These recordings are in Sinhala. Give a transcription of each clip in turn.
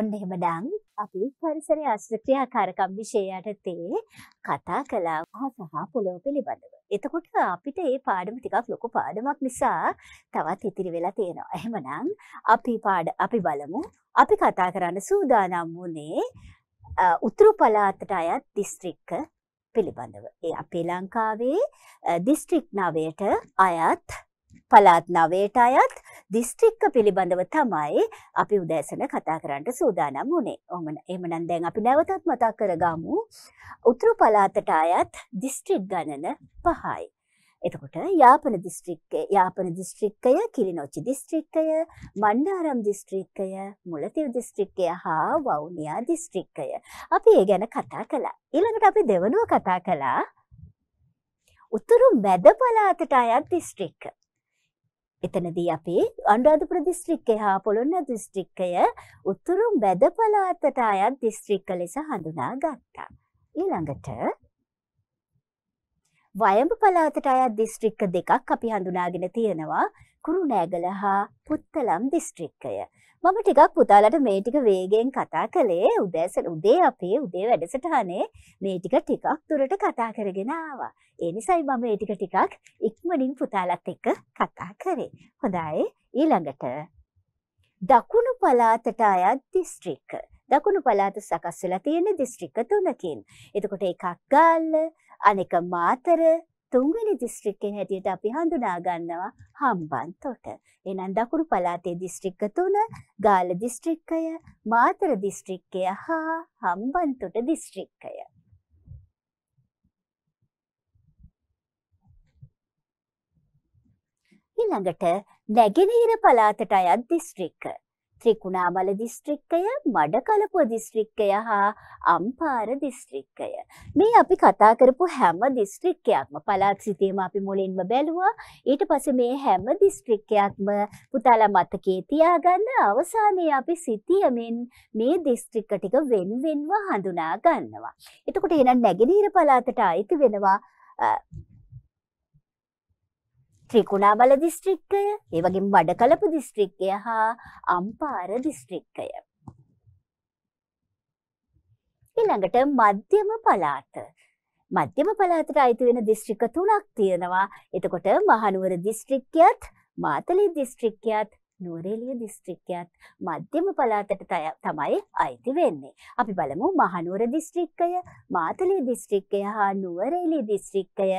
ඔන්න එහෙමනම් අපි පරිසරය ආශ්‍රිත ක්‍රියාකාරකම් විෂය යටතේ කතා කළා සහ පොළොව පිළිබඳව. එතකොට අපිට මේ පාඩම ටිකක් ලොකු පාඩමක් නිසා තවත් ඉතිරි වෙලා තියෙනවා. එහෙමනම් අපි පාඩ අපි බලමු. අපි කතා කරන්න සූදානම් වුණේ උතුරු පළාතට අයත් දිස්ත්‍රික්ක පිළිබඳව. ඒ අපේ ලංකාවේ දිස්ත්‍රික් නවයට අයත් පළාත් නවයට අයත් දිස්ත්‍රික්ක පිළිබඳව තමයි අපි උදෑසන කතා කරන්නට සූදානම් වුණේ. ඔහොම එහෙමනම් දැන් අපි නැවතත් මතක් කරගමු. උතුරු පළාතට අයත් දිස්ත්‍රික් ගණන 5යි. එතකොට යාපන දිස්ත්‍රික්කය යාපන දිස්ත්‍රික්කය කිලිනොච්චි දිස්ත්‍රික්කය මණ්ඩාරම් දිස්ත්‍රික්කය මුලතිව් දිස්ත්‍රික්කය හා වවුනියා දිස්ත්‍රික්කය අපි ඒ ගැන කතා කළා ඊළඟට අපි දෙවනුව කතා කළා උතුරු මැද පළාතට අයත් දිස්ත්‍රික්ක එතනදී අපි අනුරාධපුර දිස්ත්‍රික්කය හා පොළොන්න දිස්ත්‍රික්කය උතුරු මැද පළාතට අයත් දිස්ත්‍රික්ක ලෙස හඳුනා ගත්තා. ඊළඟට වයඹ පළාතට අයත් දිස්ත්‍රික්ක දෙකක් අපි හඳුනාගෙන තියෙනවා කුරුණෑගල හා පුත්තලම් දිස්ත්‍රික්කය. මම ටිකක් පුතාලට මේ ටික වේගෙන් කතා කළේ උදෑසන උදේ අපේ උදේ වැඩසටහනේ මේ ටික ටිකක් දුරට කතා කරගෙන ආවා. ඒ නිසායි මම මේ ටික ටිකක් ඉක්මනින් පුතාලත් එක්ක කතා කරේ. හොඳයි ඊළඟට දකුණු පළාතට අයත් දිස්ත්‍රික්ක. දකුණු පළාත සකස් වෙලා තියෙන දිස්ත්‍රික්ක තුනකින්. එතකොට එකක් ගාල්ල, අනෙක මාතර, තුන්වෙනි දිස්ත්‍රික්කයේ හැටියට අපි හඳුනා ගන්නවා හම්බන්තොට. එහෙනම් දකුණු පළාතේ දිස්ත්‍රික්ක තුන, ගාල දිස්ත්‍රික්කය, මාතර දිස්ත්‍රික්කය හා හම්බන්තොට දිස්ත්‍රික්කය. ඊළඟට නැගෙනහිර පළාතට අයත් දිස්ත්‍රික්ක ත්‍රිකුණාමල දිස්ත්‍රික්කය, මඩකලපුව දිස්ත්‍රික්කය හා අම්පාර දිස්ත්‍රික්කය. මේ අපි කතා කරපු හැම දිස්ත්‍රික්කයක්ම පළාත් සිතේම අපි මුලින්ම බැලුවා. ඊට පස්සේ මේ හැම දිස්ත්‍රික්කයක්ම පුතාලා මතකයේ තියාගන්න අවසානයේ අපි සිතියමින් මේ දිස්ත්‍රික්ක ටික වෙන වෙනව හඳුනා ගන්නවා. එතකොට එහෙනම් නැගෙනහිර පළාතට අයිති වෙනවා ත්‍රිකුණාබල දිස්ත්‍රික්කය, ඒ වගේම බඩකලපු දිස්ත්‍රික්කය හා අම්පාර දිස්ත්‍රික්කය. ඊළඟට මධ්‍යම පළාත. මධ්‍යම පළාතට අයිති වෙන දිස්ත්‍රික්ක තුනක් තියෙනවා. එතකොට මහනුවර දිස්ත්‍රික්කයත්, මාතලේ දිස්ත්‍රික්කයත්, නුවරඑළිය දිස්ත්‍රික්කයත් මධ්‍යම පළාතට තමයි අයිති වෙන්නේ. අපි බලමු මහනුවර දිස්ත්‍රික්කය, මාතලේ දිස්ත්‍රික්කය හා නුවරඑළිය දිස්ත්‍රික්කය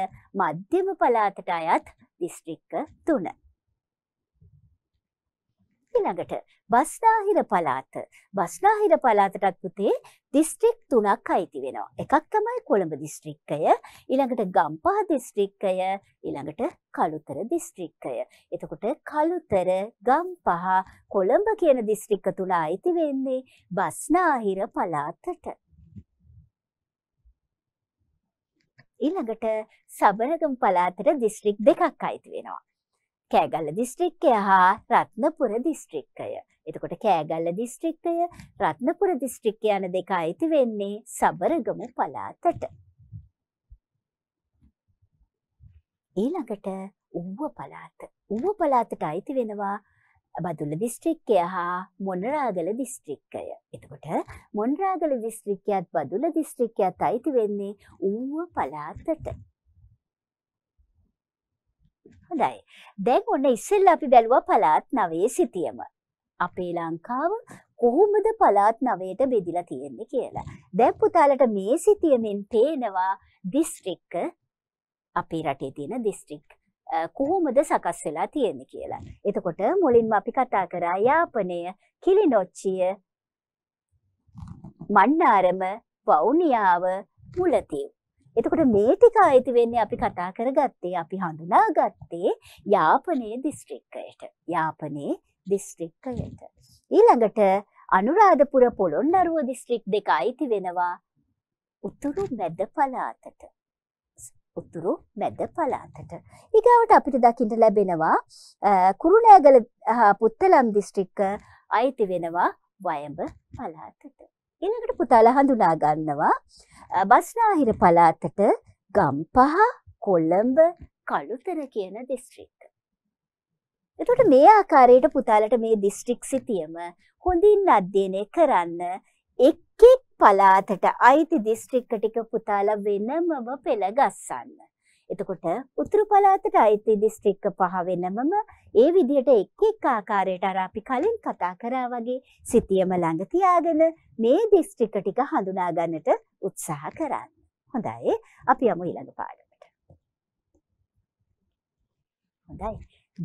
මධ්‍යම පළාතට අයත් දිස්ත්‍රික්ක තුන. ඊළඟට බස්නාහිර පළාත. බස්නාහිර පළාතටත් පුතේ දිස්ත්‍රික් තුනක් අයිති වෙනවා. එකක් තමයි කොළඹ දිස්ත්‍රික්කය, ඊළඟට ගම්පහ දිස්ත්‍රික්කය, ඊළඟට කළුතර දිස්ත්‍රික්කය. එතකොට කළුතර, ගම්පහ, කොළඹ කියන දිස්ත්‍රික්ක තුන අයිති වෙන්නේ බස්නාහිර පළාතට. ඊළඟට සබරගම් පළාතට දිස්ත්‍රික් දෙකක් අයිති වෙනවා. කෑගල්ල දිස්ත්‍රික්කය හා රත්නපුර දිස්ත්‍රික්කය. එතකොට කෑගල්ල දිස්ත්‍රික්කය රත්නපුර දිස්ත්‍රික්ක යන දෙක අයිති වෙන්නේ සබරගමු පළාතට. ඊළඟට ඌව පළාත. ඌව පළාතට අයිති වෙනවා බදුල්ල දිස්ත්‍රික්කය හා මොනරාගල දිස්ත්‍රික්කය. එතකොට මොන්රාගල දිස්ත්‍රික්කයත් බදුල දිස්ත්‍රික්කයත් අයිති වෙන්නේ ඌව පලාතට. හොඳයි. දැන් ඔන්න ඉස්සෙල්ලා අපි බැලුවා පලාත් නවයේ සිටියම. අපේ ලංකාව කොහොමද පලාත් නවයට බෙදිලා තියෙන්නේ කියලා. දැන් පුතාලට මේ සිටියමින් පේනවා දිස්ත්‍රික්ක අපේ රටේ තියෙන දිස්ත්‍රික්ක කොහොමද සකස් වෙලා තියෙන්නේ කියලා. එතකොට මුලින්ම අපි කතා කරා යාපනය, කිලිනොච්චිය, මන්නාරම, වවුනියාව, මුලතිව්. එතකොට මේ ටික අයිති වෙන්නේ අපි කතා කරගත්තේ අපි හඳුනාගත්තේ යාපනයේ දිස්ත්‍රික්කයට. යාපනයේ දිස්ත්‍රික්කයට. ඊළඟට අනුරාධපුර පොළොන්නරුව දිස්ත්‍රික් දෙක අයිති වෙනවා උතුරු මැද පළාතට. උතුරු මැද පළාතට. ඊගාවට අපිට දකින්න ලැබෙනවා කුරුණෑගල හා පුත්තලම් දිස්ත්‍රික්ක අයිති වෙනවා වයඹ පළාතට. ඊළඟට පුතාලා හඳුනා ගන්නවා බස්නාහිර පළාතට ගම්පහ, කොළඹ, කළුතර කියන දිස්ත්‍රික්ක. එතකොට මේ ආකාරයට පුතාලට මේ දිස්ත්‍රික් සිතියම හොඳින් අධ්‍යයනය කරන්න එක් එක් පලාතට අයිති දිස්ත්‍රික්ක ටික පුතාලා වෙනමම පෙළ ගස්සන්න. එතකොට උතුරු පලාතට අයිති දිස්ත්‍රික්ක පහ වෙනමම ඒ විදිහට එක් එක් ආකාරයට අර අපි කලින් කතා කරා වගේ සිතියම ළඟ තියාගෙන මේ දිස්ත්‍රික්ක ටික හඳුනා ගන්නට උත්සාහ කරන්න. හොඳයි. අපි යමු ඊළඟ පාඩමට. හොඳයි.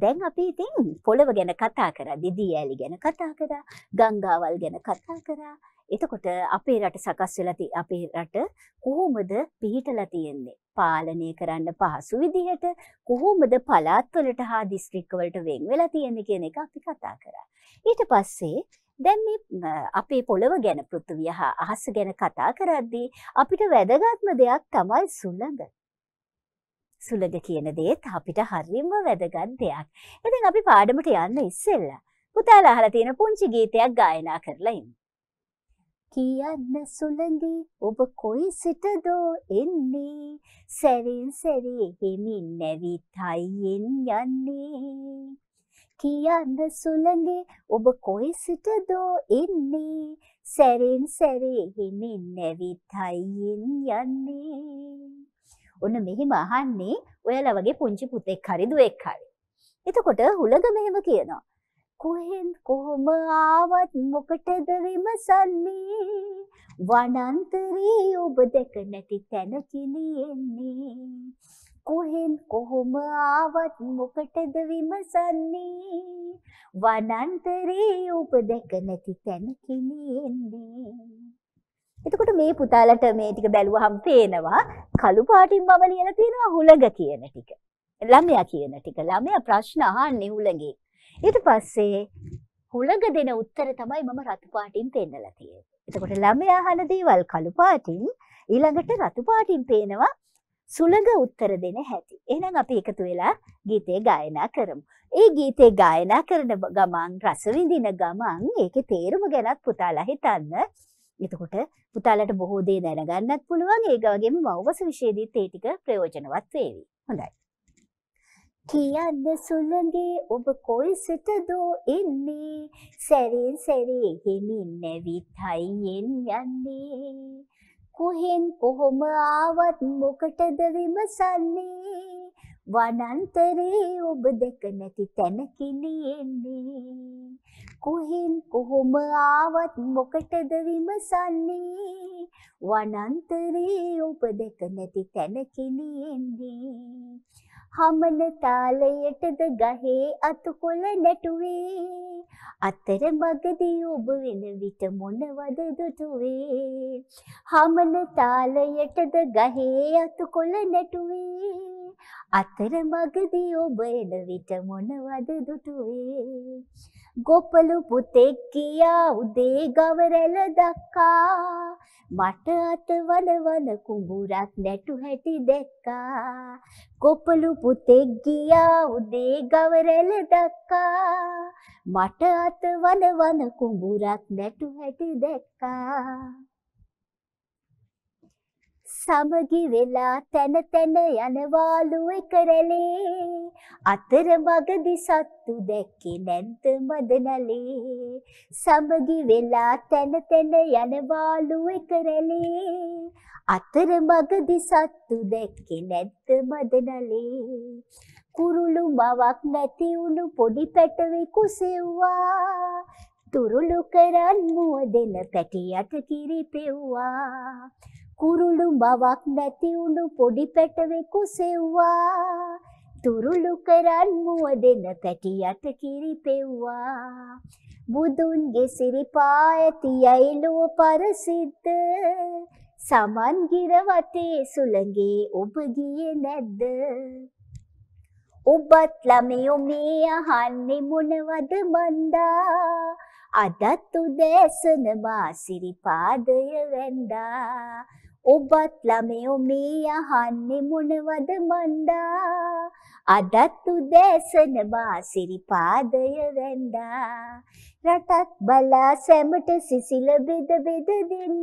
දැන් අපි ඉතින් පොළව ගැන කතා කරා, දිදී ඇලි ගැන කතා කරා, ගංගාවල් ගැන කතා කරා, එතකොට අපේ රට සකස් වෙලා තියෙ අපේ රට කොහොමද පිහිටලා තියෙන්නේ? පාලනය කරන්න පහසු විදිහට කොහොමද පළාත්වලට හා දිස්ත්‍රික්කවලට වෙන් වෙලා තියෙන්නේ කියන එක අපි කතා කරා. ඊට පස්සේ දැන් මේ අපේ පොළව ගැන පෘථිවිය හා අහස ගැන කතා කරද්දී අපිට වැදගත්ම දෙයක් තමයි සුළඟ. සුළඟ කියන දේත් අපිට හරිම වැදගත් දෙයක්. ඉතින් අපි පාඩමට යන්න ඉස්සෙල්ලා පුතාලා අහලා තියෙන පුංචි ගීතයක් ගායනා කරලා ඉමු. කියන්න සුළඟේ ඔබ කොයි සිටදෝ එන්නේ සැරෙන් සැරේ හෙමින් නැවිත් හයියෙන් යන්නේ කියන්න සුළඟේ ඔබ කොයි සිටදෝ එන්නේ සැරෙන් සැරේ හෙමින් නැවිත් හයියෙන් යන්නේ ඔන්න මෙහෙම අහන්නේ ඔයාලා වගේ පුංචි පුතෙක් හරි දුවෙක් හරි එතකොට හුළඟ මෙහෙම කියනවා කොහෙන් කොහොම ආවත් මොකටද විමසන්නේ වනන්තරී ඔබ දැක නැති තැන කිලියෙන්නේ කොහෙන් කොහොම ආවත් මොකටද විමසන්නේ වනන්තරී ඔබ දැක නැති තැන කිලියෙන්නේ එතකොට මේ පුතාලට මේ ටික බැලුවහම පේනවා කළු පාටින් මම ලියලා තියෙනවා හුළඟ කියන ටික. ළමයා කියන ටික. ළමයා ප්‍රශ්න අහන්නේ හුළඟේ. ඊට පස්සේ හුළඟ දෙන උත්තර තමයි මම රතු පාටින් පෙන්නලා තියෙන්නේ. එතකොට ළමයා අහන දේවල් කළු පාටින් ඊළඟට රතු පාටින් පේනවා සුළඟ උත්තර දෙන හැටි. එහෙනම් අපි එකතු වෙලා ගීතේ ගායනා කරමු. ඒ ගීතේ ගායනා කරන ගමන් රස විඳින ගමන් ඒකේ තේරුම ගැනත් පුතාලා හිතන්න. එතකොට පුතාලට බොහෝ දේ දැනගන්නත් පුළුවන්. ඒක වගේම මව්වස විශේෂදී ඒ ටික ප්‍රයෝජනවත් වේවි. හොඳයි. කියන්න සුළඟේ ඔබ කොයි සිටදෝ එන්නේ සැරෙන් සැරේ හෙමින් නැවිත් හයියෙන් යන්නේ කොහෙන් කොහොම ආවත් මොකටද විමසන්නේ වනන්තරේ ඔබ දෙක නැති තැනකිනේ එන්නේ කොහෙන් කොහොම ආවත් මොකටද විමසන්නේ වනන්තරේ ඔබ දෙක නැති තැනකිනේ එන්නේ හමන තාලයටද ගහේ අතුකොළ නැටුවේ අතර මගදී ඔබ වෙන විට මොනවද දුටුවේ හමන තාලයටද ගහේ අතුකොළ නැටුවේ අතර මගදී ඔබ එන විට මොනවද දුටුවේ ගොපලු පුතෙක් කියා උදේ ගවරැල දක්කා මට අත වන වන කුඹුරක් නැටු හැටි දැක්කා කොපලු පුතෙක් ගියා උදේ ගවරැල දක්කා මට අත වන වන කුඹුරක් නැටු හැටි දැක්කා සමගි වෙලා තැන තැන යනවාලු එකරලේ අතර මගදි සත්තු දැක්කේ නැද්ද මදනලේ සමගි වෙලා තැන තැන යනවාලු එකරලේ අතර මගදි සත්තු දැක්කේ නැද්ද මදනලේ කුරුළු මවක් නැති උණු පොඩි පැටවේ කුසෙව්වා තුරුළු කරන් මුව දෙන පැටියට කිරි පෙව්වා කුරුළු බවක් නැති උණු පොඩි පැටවෙකු සෙව්වා තුරුළු කරන් මුව දෙන පැටි යට කිරි පෙව්වා බුදුන්ගේ සිරිපා ඇති යයිලුව පරසිද්ධ සමන් ගිරවතේ සුළඟේ ඔබ ගියේ නැද්ද ඔබත් ළමයෝ මේ අහන්නේ මොනවද මන්දා අදත් උදෑසන මා සිරිපාදය වැන්දා ඔබත් ළමයෝ මේ අහන්නේ මොනවද මන්දා අදත් උදෑසන වාසිරි පාදය වැන්දා රටත් බලා සැමට සිසිල බෙද බෙද දෙන්න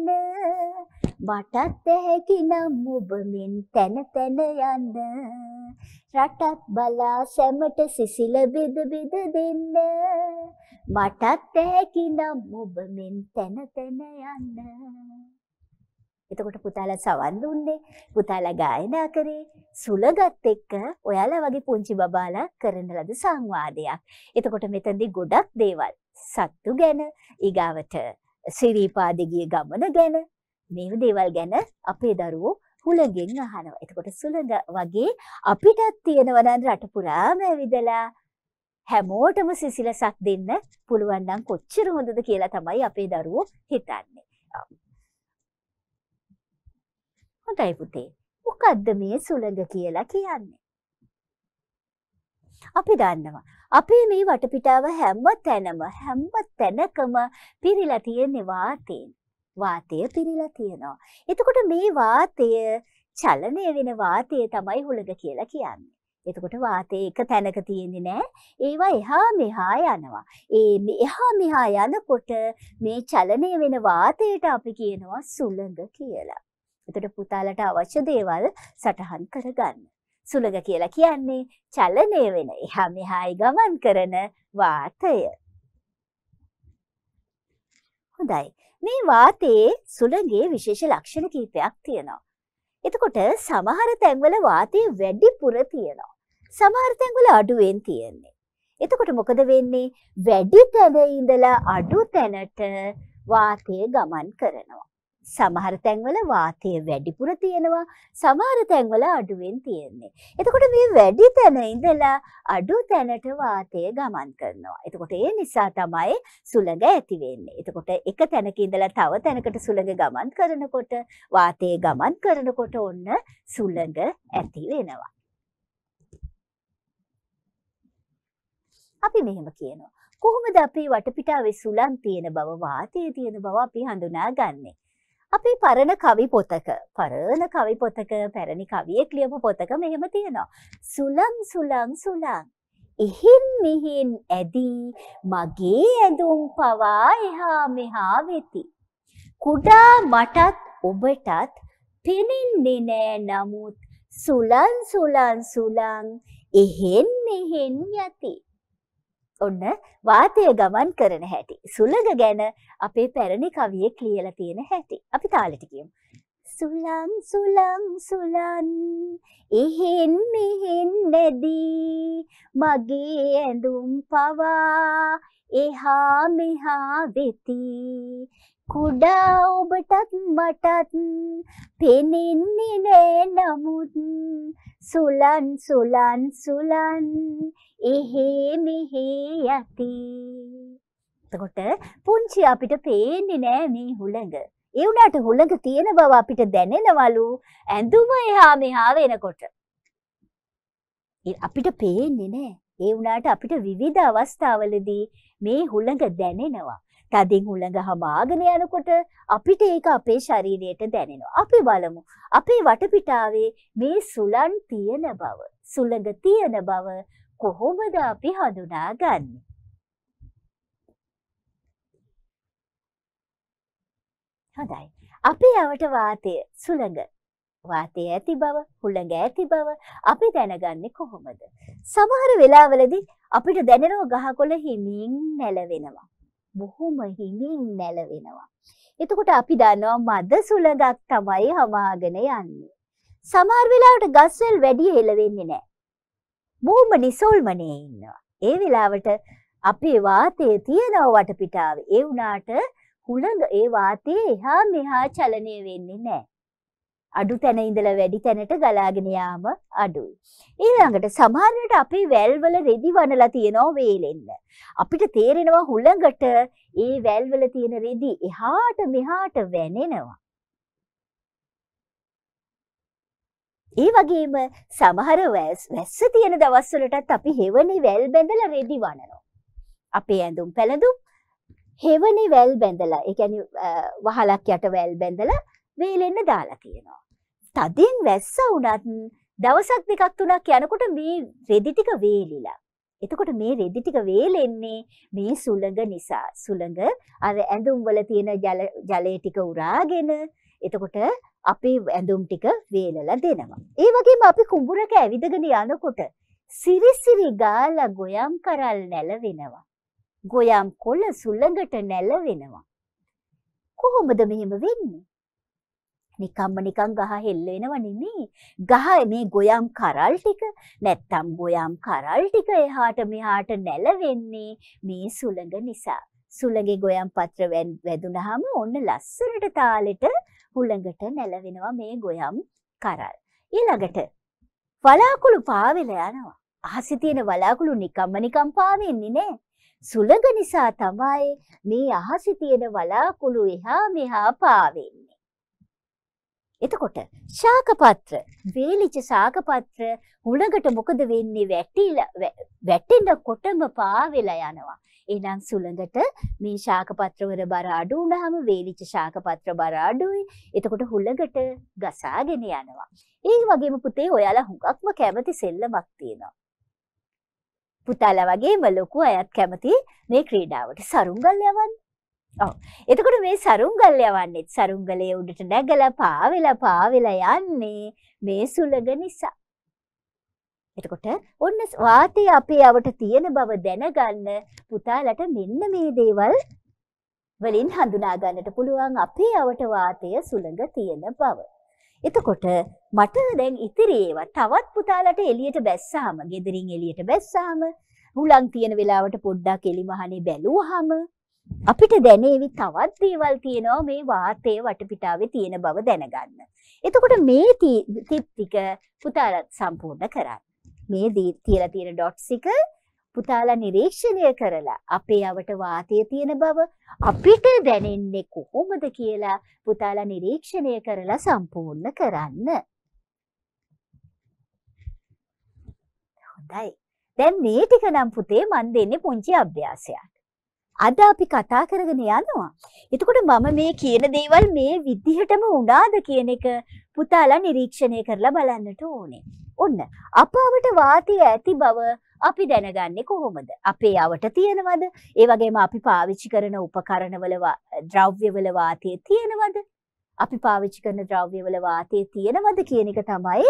බටත් ඇහැකිනම් ඔබ මෙන් තැන තැන යන්න රටත් බලා සැමට සිසිල බෙද බෙද දෙන්න මටත් ඇහැකිනම් ඔබ මෙන් තැන තැන යන්න එතකොට පුතාලා සවන් දුන්නේ, පුතාලා ගායනා කරේ, සුලගත් එක්ක ඔයාලා වගේ පුංචි බබාලා කරන ලද සංවාදයක්. එතකොට මෙතනදී ගොඩක් දේවල් සත්තු ගැන, ඊගාවට සිරීපාදගිය ගමන ගැන මේ දේවල් ගැන අපේ දරුවෝ හුලගෙන් අහනවා. එතකොට සුලඟ වගේ අපිටත් තියෙනවා නම් රට පුරාම ඇවිදලා හැමෝටම සිසිලසක් දෙන්න පුළුවන් නම් කොච්චර හොඳද කියලා තමයි අපේ දරුවෝ හිතන්නේ. හොඳයි පුතේ. මොකද්ද මේ සුළඟ කියලා කියන්නේ? අපි දන්නවා. අපේ මේ වටපිටාව හැම තැනම හැම තැනකම පිරීලා තියෙන වාතයෙන්. වාතය පිරීලා තියෙනවා. එතකොට මේ වාතය චලනය වෙන වාතය තමයි හුළඟ කියලා කියන්නේ. එතකොට වාතය එක තැනක තියෙන්නේ නෑ. ඒවා එහා මෙහා යනවා. ඒ එහා මෙහා යනකොට මේ චලනය වෙන වාතයට අපි කියනවා සුළඟ කියලා. එතට පුතාලට අවශ්‍ය දේවල් සටහන් කරගන්න. සුළඟ කියලා කියන්නේ චලනය වෙන එහා මෙහායි ගමන් කරන වාතය. හොඳයි. මේ වාතයේ සුළඟේ විශේෂ ලක්ෂණ කීපයක් තියෙනවා. එතකොට සමහර තැන්වල වාතය වැඩිපුර තියෙනවා. සමහර තැන්වල අඩුවෙන් තියෙන්නේ. එතකොට මොකද වෙන්නේ? වැඩි තැන ඉඳලා අඩු තැනට වාතය ගමන් කරනවා. සමහර තැන්වල වාතය වැඩිපුර තියෙනවා සමහර තැන්වල අඩුවෙන් තියෙන්නේ. එතකොට මේ වැඩි තැන ඉඳලා අඩු තැනට වාතය ගමන් කරනවා. එතකොට ඒ නිසා තමයි සුළඟ ඇති වෙන්නේ. එතකොට එක තැනක ඉඳලා තව තැනකට සුළඟ ගමන් කරනකොට වාතය ගමන් කරනකොට ඔන්න සුළඟ ඇති වෙනවා. අපි මෙහෙම කියනවා. කොහොමද අපේ වටපිටාවේ සුළං තියෙන බව වාතය තියෙන බව අපි හඳුනාගන්නේ? අපි පරණ කවි පොතක පරණ කවි පොතක පැරණි කවියෙක් ලියපු පොතක මෙහෙම තියෙනවා. සුලං සුලං සුලං. එහින් මෙහින් ඇදී මගේ ඇඳුම් පවා එහා මෙහා වෙති. කුඩා මටත් ඔබටත් පෙනෙන්නේ නෑ නමුත් සුලන් සුලන් සුලන් එහෙන් මෙහෙන් යති. ඔන්න වාතය ගමන් කරන හැටි. සුළඟ ගැන අපේ පැරණි කවියෙක් ලියලා තියෙන හැටි. අපි තාලෙට කියමු. සුලං සුලං සුලන් එහෙන් මෙහෙන් නැදී මගේ ඇඳුම් පවා එහා මෙහා වෙති කුඩා ඔබටත් මටත් පෙනෙන්නේ නෑ නමුත් සුලන් සුලන් සුලන් එහෙ මෙහෙ යති. එතකොට පුංචි අපිට පේන්නේ නෑ මේ හුළඟ. ඒ වුණාට හුළඟ තියෙන බව අපිට දැනෙනවලු ඇඳුම එහා මෙහා වෙනකොට. අපිට පේන්නේ නෑ. ඒ වුණාට අපිට විවිධ අවස්ථාවලදී මේ හුළඟ දැනෙනවා. තදින් උළඟ හමාගෙන යනකොට අපිට ඒක අපේ ශරීරයට දැනෙනවා. අපි බලමු. අපේ වටපිටාවේ මේ සුළන් තියෙන බව, සුළඟ තියෙන බව කොහොමද අපි හඳුනාගන්නේ? හොඳයි. අපේ අවට වාතය සුළඟ වාතය ඇති බව, හුළඟ ඇති බව අපි දැනගන්නේ කොහොමද? සමහර වෙලාවලදී අපිට දැනෙනවා ගහකොළ හිමින් නැලවෙනවා. බොහොම හිමින් නැලවෙනවා. එතකොට අපි දන්නවා මද සුළඟක් තමයි හමාගෙන යන්නේ. සමහර වෙලාවට ගස්වැල් වැඩි හෙල වෙන්නේ නැහැ. බොහොම නිසල්මනේ ඉන්නවා. ඒ වෙලාවට අපේ වාතයේ තියෙනව වටපිටාවේ. ඒ වුණාට හුළඟ ඒ වාතයේ එහා මෙහා චලනය වෙන්නේ නැහැ. අඩු තැන ඉඳලා වැඩි තැනට ගලාගෙන යාම අඩුයි. ඊළඟට සමහරවිට අපේ වැල්වල රෙදි වනලා තියෙනවා වේලෙන්න. අපිට තේරෙනවා හුළඟට ඒ වැල්වල තියෙන රෙදි එහාට මෙහාට වැනෙනවා. ඒ වගේම සමහර වැස්ස තියෙන දවස්වලටත් අපි හෙවනේ වැල් බැඳලා රෙදි වනනවා. අපේ ඇඳුම් පැළඳුම් හෙවනේ වැල් බැඳලා, ඒ කියන්නේ වහලක් යට වැල් බැඳලා වේලෙන්න දාලා තියෙනවා. තදින් වැස්ස වුණත් දවසක් දෙකක් තුනක් යනකොට මේ රෙදි ටික වේලිලා. එතකොට මේ රෙදි ටික වේලෙන්නේ මේ සුළඟ නිසා. සුළඟ අර ඇඳුම් වල තියෙන ජල ජලය ටික උරාගෙන එතකොට අපේ ඇඳුම් ටික වේලලා දෙනවා. ඒ වගේම අපි කුඹුරක ඇවිදගෙන යනකොට සිරිසිරි ගාලා ගොයම් කරල් නැලවෙනවා. ගොයම් කොළ සුළඟට නැලවෙනවා. කොහොමද මෙහෙම වෙන්නේ? නිකම්ම නිකං ගහ හෙල්ල වෙනව නෙමෙයි. ගහ මේ ගොයම් කරල් ටික නැත්තම් ගොයම් කරල් ටික එහාට මෙහාට නැලවෙන්නේ මේ සුළඟ නිසා. සුළඟේ ගොයම් පත්‍ර වැදුනහම ඔන්න ලස්සනට තාලෙට හුළඟට නැලවෙනවා මේ ගොයම් කරල්. ඊළඟට වලාකුළු පාවෙලා යනවා. අහසේ තියෙන වලාකුළු නිකම්ම නිකම් පාවෙන්නේ නෑ. සුළඟ නිසා තමයි මේ අහසේ තියෙන වලාකුළු එහා මෙහා පාවෙන්නේ. එතකොට ශාකපත්‍ර වේලිච්ච ශාකපත්‍ර හුලඟට මොකද වෙන්නේ වැටිලා වැටෙනකොටම පාවෙලා යනවා. එහෙනම් සුළඟට මේ ශාකපත්‍රවල බර අඩු වුණාම වේලිච්ච ශාකපත්‍ර බර අඩුයි. එතකොට හුලඟට ගසාගෙන යනවා. ඒ වගේම පුතේ ඔයාලා හුඟක්ම කැමති සෙල්ලමක් තියෙනවා. පුතාලා වගේම ලොකු අයත් කැමති මේ ක්‍රීඩාවට සරුංගල් යවන්න. එතකොට මේ සරුංගල් යවන්නේ සරුංගලයේ උඩට නැගලා පාවෙලා පාවෙලා යන්නේ මේ සුලග නිසා. එතකොට ඔන්න වාතය අපේ අවට තියෙන බව දැනගන්න පුතාලට මෙන්න මේ දේවල් වලින් හඳුනා ගන්නට පුළුවන් අපේ අවට වාතය සුළඟ තියෙන බව. එතකොට මට දැන් ඉතිරි ඒවා තවත් පුතාලට එළියට බැස්සාම, gederin එළියට බැස්සාම, හුලං තියෙන වෙලාවට පොඩ්ඩක් එලි මහනේ බැලුවාම අපිට දැනේවි තවත් දේවල් තියෙනවා මේ වාතයේ වටපිටාවේ තියෙන බව දැනගන්න. එතකොට මේ ටිප් ටික පුතාලත් සම්පූර්ණ කරන්න. මේ තියලා තියෙන ඩොට්ස් එක පුතාලා නිරීක්ෂණය කරලා අපේ අවට වාතයේ තියෙන බව අපිට දැනෙන්නේ කොහොමද කියලා පුතාලා නිරීක්ෂණය කරලා සම්පූර්ණ කරන්න. හොඳයි. දැන් මේ ටික නම් පුතේ මන් දෙන්නේ පුංචි අභ්‍යාසයක්. අද අපි කතා කරගෙන යනවා. එතකොට මම මේ කියන දේවල් මේ විදිහටම වුණාද කියන එක පුතාලා නිරීක්ෂණය කරලා බලන්නට ඕනේ. ඔන්න අපාවට වාතය ඇති බව අපි දැනගන්නේ කොහොමද? අපේ අවට තියෙනවද? ඒ වගේම අපි පාවිච්චි කරන උපකරණවල ද්‍රව්‍යවල වාතය තියෙනවද? අපි පාවිච්චි කරන ද්‍රව්‍යවල වාතය තියෙනවද කියන එක තමයි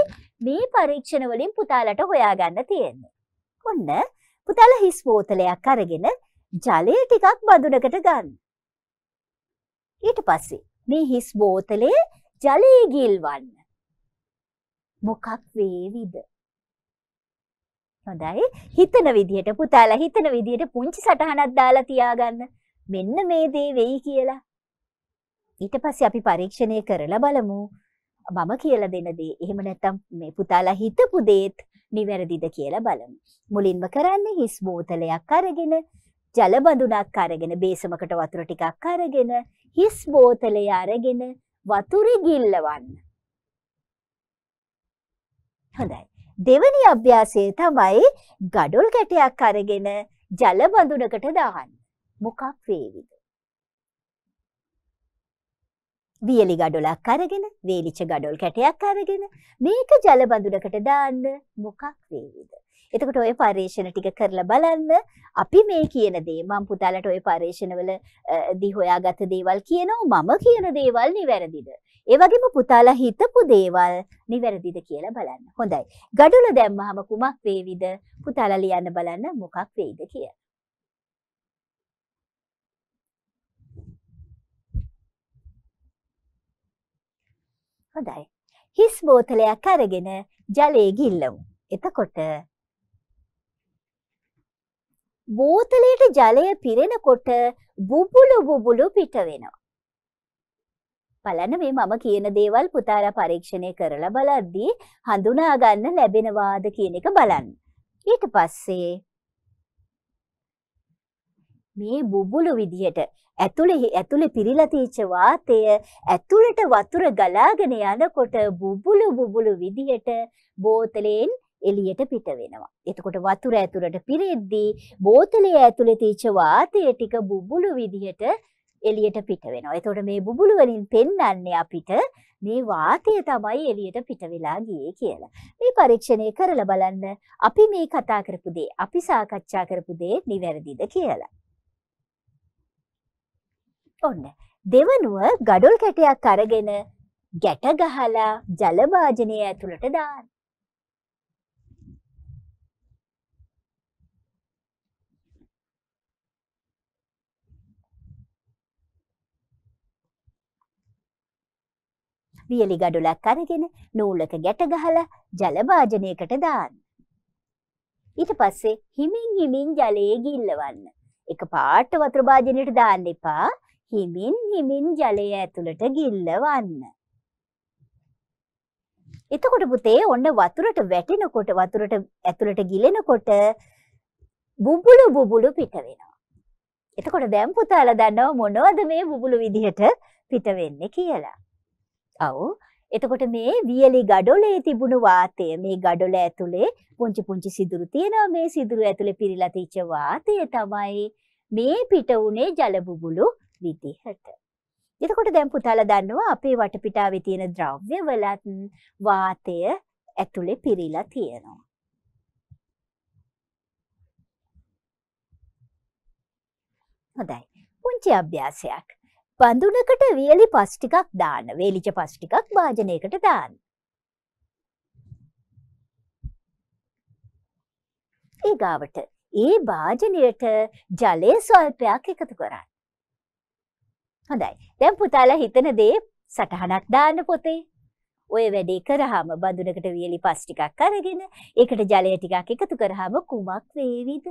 මේ පරීක්ෂණ වලින් පුතාලට හොයාගන්න තියෙන්නේ. ඔන්න පුතාලා හිස් බෝතලයක් අරගෙන ජලය ටිකක් බඳුනකට ගන්න. ඊට පස්සේ මේ හිස් බෝතලේ ජලය ගිල්වන්න. මොකක් වේවිද? හොඳයි. හිතන විදිහට පුතාලා හිතන විදිහට පුංචි සටහනක් දාලා තියාගන්න. මෙන්න මේ දේ වෙයි කියලා. ඊට පස්සේ අපි පරීක්ෂණය කරලා බලමු. මම කියලා දෙන දේ එහෙම නැත්නම් මේ පුතාලා හිතපු දේත් නිවැරදිද කියලා බලමු. මුලින්ම කරන්නේ හිස් බෝතලයක් අරගෙන ජලබඳුනක් අරගෙන බේසමකට වතුර ටිකක් අරගෙන හිස් බෝතලය අරගෙන වතුරේ ගිල්ලවන්න. හොඳයි. දෙවනි අභ්‍යාසය තමයි ගඩොල් කැටයක් අරගෙන ජලබඳුනකට දාන්න. මොකක් වේවිද? වියලි ගඩොලක් අරගෙන වේලිච්ච ගඩොල් කැටයක් අරගෙන මේක ජලබඳුනකට දාන්න මොකක් වේවිද? එතකොට ওই පරිශන ටික කරලා බලන්න අපි මේ කියන දේ මම පුතාලට ওই පරිශනවල දී හොයාගත දේවල් කියනවා මම කියන දේවල් නිවැරදිද ඒ වගේම පුතාලා හිතපු දේවල් නිවැරදිද කියලා බලන්න හොඳයි gadula දැම්මහම කුමක් වේවිද පුතාලා ලියන්න බලන්න මොකක් වෙයිද කියලා හොඳයි. හිස් බෝතලයක් අරගෙන ජලයේ ගිල්ලමු. එතකොට බෝතලයට ජලය පිරෙනකොට බුබුලු බුබුලු පිට වෙනවා. බලන්න මේ මම කියන දේවල් පුතාලා පරීක්ෂණය කරලා බලද්දී හඳුනා ගන්න ලැබෙනවාද කියන එක බලන්න. ඊට පස්සේ මේ බුබුලු විදියට ඇතුලේ ඇතුලේ පිරීලා තීච්ච වාතය ඇතුලට වතුර ගලාගෙන යනකොට බුබුලු බුබුලු විදියට බෝතලෙන් එලියට පිට වෙනවා. එතකොට වතුර ඇතුළට පිරෙද්දී බෝතලයේ ඇතුළේ තියෙච්ච වාතය ටික බුබුලු විදිහට එලියට පිට වෙනවා. එතකොට මේ බුබුලු වලින් පෙන්වන්නේ අපිට මේ වාතය තමයි එලියට පිට වෙලා ගියේ කියලා. මේ පරීක්ෂණය කරලා බලන්න අපි මේ කතා කරපු දේ, අපි සාකච්ඡා කරපු දේ නිවැරදිද කියලා. ඔන්න දෙවනුව ගඩොල් කැටයක් අරගෙන ගැට ගහලා ජල වාජනය ඇතුළට දාන්න. වියලි ගඩොලක් අරගෙන නූලක ගැටගහලා ජලභාජනයකට දාන්න. ඊට පස්සේ හිමින් හිමින් ජලයේ ගිල්ලවන්න. එක පාට වතුර භාජනයට දාන්න එපා. හිමින් හිමින් ජලය ඇතුළට ගිල්ලවන්න. එතකොට පුතේ ඔන්න වතුරට වැටෙනකොට වතුරට ඇතුළට ගිලෙනකොට බුබුලු බුබුලු පිට වෙනවා. එතකොට දැන් පුතාලා දන්නව මොනවද මේ බුබුලු විදිහට පිට වෙන්නේ කියලා. ඔව් එතකොට මේ වියලි ගඩොලේ තිබුණු වාතය මේ ගඩොල ඇතුලේ පුංචි පුංචි සිදුරු තියෙනවා මේ සිදුරු ඇතුලේ පිරීලා තිච්ච වාතය තමයි මේ පිට උනේ ජල බුබුලු විදිහට. එතකොට දැන් පුතාලා දන්නවා අපේ වටපිටාවේ තියෙන ද්‍රව්‍ය වලත් වාතය ඇතුලේ පිරීලා තියෙනවා. හොඳයි. පුංචි අභ්‍යාසයක්. බඳුනකට වියලි පස් ටිකක් දාන්න. වේලිච පස් ටිකක් භාජනයකට දාන්න. ඊගාවට ඒ භාජනයට ජලය ස්වල්පයක් එකතු කරන්න. හොඳයි. දැන් පුතාලා හිතන දේ සටහනක් දාන්න පොතේ. ඔය වැඩේ කරාම බඳුනකට වියලි පස් ටිකක් අරගෙන ඒකට ජලය ටිකක් එකතු කරාම කුමක් වේවිද?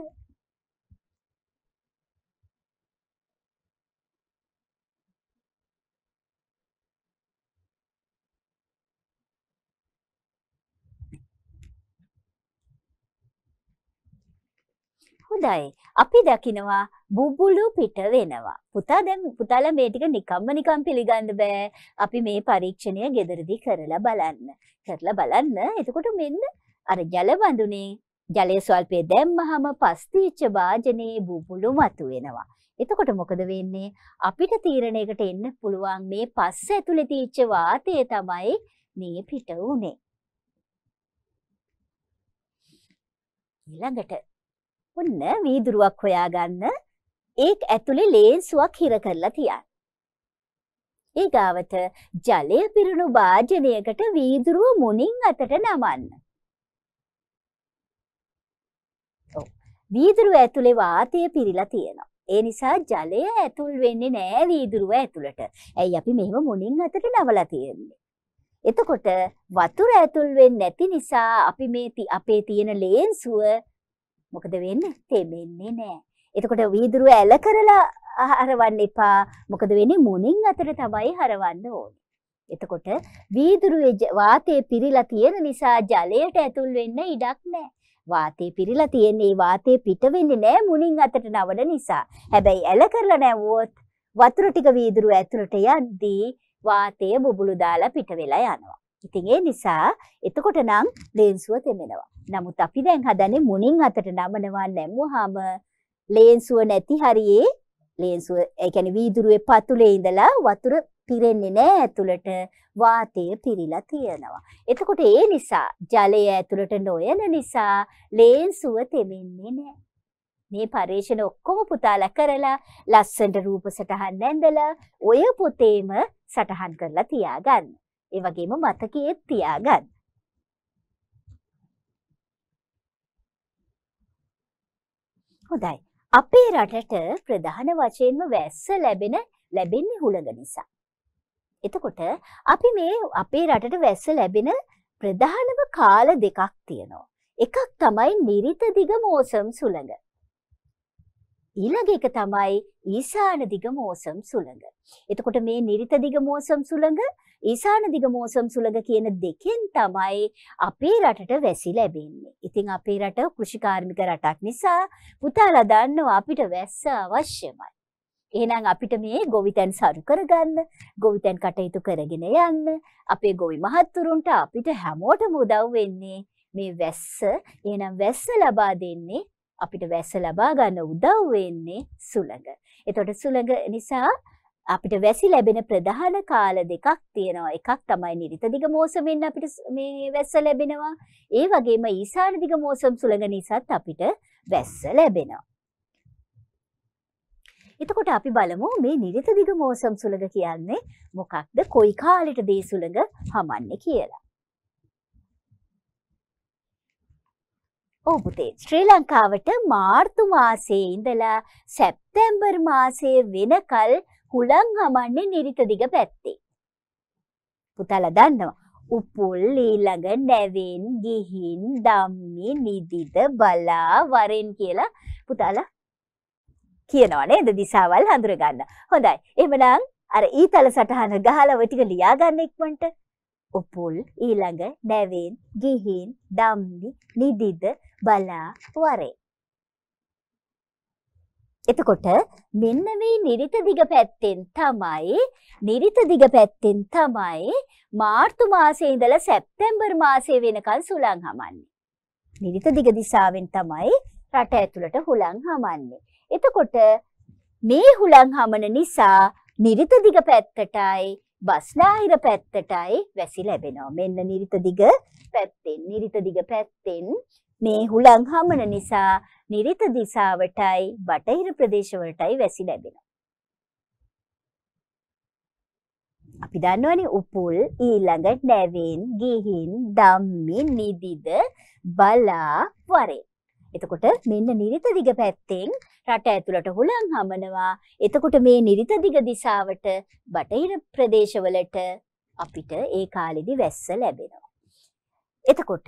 හොඳයි. අපි දකිනවා බුබුලු පිට වෙනවා. පුතා දැන් පුතාලා මේ ටික නිකම්ම නිකම් පිළිගන්න බෑ. අපි මේ පරීක්ෂණය gederදී කරලා බලන්න. කරලා බලන්න. එතකොට මෙන්න අර ජල බඳුනේ ජලය ස්වල්පයේ දැම්මහම පස්තිච්ච වාජනේ බුබුලු මතුවෙනවා. එතකොට මොකද වෙන්නේ? අපිට තීරණයකට එන්න පුළුවන් මේ පස්ස ඇතුලේ තීච්ච වාතය තමයි මේ පිට උනේ. ඊළඟට ඔන්න වීදුරුවක් හොයාගන්න ඒක ඇතුළේ ලේන්සුවක් හිර කරලා තියන්න. ඊගාවට ජලය පිරුණු භාජනයකට වීදුරුව මුණින් අතට නමන්න. වීදුරුව ඇතුළේ වාතය පිරিলা තියෙනවා. ඒ නිසා ජලය ඇතුල් වෙන්නේ නෑ වීදුරුව ඇතුළට. ඇයි අපි මෙහෙම මුණින් අතට නවලා තියෙන්නේ? එතකොට වතුර ඇතුල් වෙන්නේ නැති නිසා අපි මේ අපේ තියෙන ලේන්සුව මොකද වෙන්න තෙමෙන්නේ නෑ. එතකොට වීදුරුව ඇල කරලා හරවන්න එපා. මොකද වෙන්නේ මුණින් අතර තමයි හරවන්න ඕනේ. එතකොට වීදුරුවේ වාතය පිරීලා තියෙන නිසා ජලයට ඇතුල් වෙන්න ඉඩක් නෑ. වාතේ පිරීලා තියෙන්නේ වාතේ පිට වෙන්නේ නෑ මුණින් අතට නවන නිසා. හැබැයි ඇල කරලා නැවුවොත් වතුර ටික වීදුරු ඇතුළට යද්දී වාතය බුබුලු දාලා පිට වෙලා යනවා. ඉතින් ඒ නිසා එතකොට නම් ලේන්සුව තෙමෙනවා. නමුත් අපි දැන් හදන්නේ මුණින් අතට නමනවා නැමුවාම ලේන්සුව නැති හරියේ ලේන්සුව ඒ කියන්නේ වීදුරුවේ පතුලේ ඉඳලා වතුර පිරෙන්නේ නැහැ ඇතුළට වාතය පිරීලා තියෙනවා. එතකොට ඒ නිසා ජලය ඇතුළට නොයන නිසා ලේන්සුව තෙමෙන්නේ නැහැ. මේ පරීක්ෂණ ඔක්කොම පුතාලා කරලා ලස්සනට රූප සටහන් ඇඳලා ඔය පොතේම සටහන් කරලා තියාගන්න. ඒ වගේම මතකයේ තියාගන්න. හොඳයි. අපේ රටට ප්‍රධාන වශයෙන්ම වැස්ස ලැබෙන ලැබෙන්නේ හුළඟ නිසා. එතකොට අපි මේ අපේ රටට වැස්ස ලැබෙන ප්‍රධානම කාල දෙකක් තියෙනවා. එකක් තමයි නිරිත දිග මෝසම් සුළඟ. ඊළඟ එක තමයි ඊසාන දිග මෝසම් සුළඟ. එතකොට මේ නිරිත දිග මෝසම් සුළඟ ඊසාන දිග මෝසම් සුළඟ කියන දෙකෙන් තමයි අපේ රටට වැසි ලැබෙන්නේ. ඉතින් අපේ රට කෘෂිකාර්මික රටක් නිසා පුතාලා දන්නවා අපිට වැස්ස අවශ්‍යමයි. එහෙනම් අපිට මේ ගොවිතැන් සරු කරගන්න, ගොවිතැන් කටයුතු කරගෙන යන්න, අපේ ගොවි මහත්තුරුන්ට අපිට හැමෝටම උදව් වෙන්නේ මේ වැස්ස. එහෙනම් වැස්ස ලබා දෙන්නේ අපිට වැස්ස ලබා ගන්න උදව් වෙන්නේ සුළඟ. එතකොට සුළඟ නිසා අපිට වැසි ලැබෙන ප්‍රධාන කාල දෙකක් තියෙනවා. එකක් තමයි නිරිත දිග මෝසමෙන් අපිට මේ වැස්ස ලැබෙනවා. ඒ වගේම ඊසාන දිග මෝසම් සුළඟ නිසාත් අපිට වැස්ස ලැබෙනවා. එතකොට අපි බලමු මේ නිරිත දිග මෝසම් සුළඟ කියන්නේ මොකක්ද? කොයි කාලෙට දේ සුළඟ හමන්නේ කියලා. ඔව් පුතේ ශ්‍රී ලංකාවට මාර්තු මාසයේ ඉඳලා සැප්තැම්බර් මාසයේ වෙනකල් හුළං හමන්නේ නිරිත දිග පැත්තේ. පුතලා දන්නවා. උපුල් ඊළඟ නැවෙන් ගිහින් ධම්මි නිදිද බලා වරෙන් කියලා පුතාලා කියනවා නේද දිසාවල් හඳුරගන්න. හොඳයි. එහෙමනම් අර ඊතල සටහන ගහලා ওই ටික ලියා ගන්න ඉක්මනට. උපුල් ඊළඟ නැවෙන් ගිහින් ධම්මි නිදිද බලා වරේ එතකොට මෙන්න මේ නිරිත දිග පැත්තෙන් තමයි නිරිත දිග පැත්තෙන් තමයි මාර්තු මාසයේ ඉඳලා සැප්තැම්බර් මාසය වෙනකන් සුළං හමන්නේ. නිරිත දිග දිශාවෙන් තමයි රට ඇතුළට හුළං හමන්නේ. එතකොට මේ හුළං හමන නිසා නිරිත දිග පැත්තටයි බස්නාහිර පැත්තටයි වැසි ලැබෙනවා. මෙන්න නිරිත දිග පැත්තෙන් නිරිත දිග පැත්තෙන් මේ හුලං හමන නිසා නිරිත දිසාවටයි බටහිර ප්‍රදේශවලටයි වැසි ලැබෙනවා. අපි දන්නවනේ උපුල් ඊළඟ නැවෙන් ගිහින් ධම්මි නිදිද බලා වරේ. එතකොට මෙන්න නිරිත දිග පැත්තෙන් රට ඇතුළට හුලං හමනවා. එතකොට මේ නිරිත දිග දිසාවට බටහිර ප්‍රදේශවලට අපිට ඒ කාලෙදි වැස්ස ලැබෙනවා. එතකොට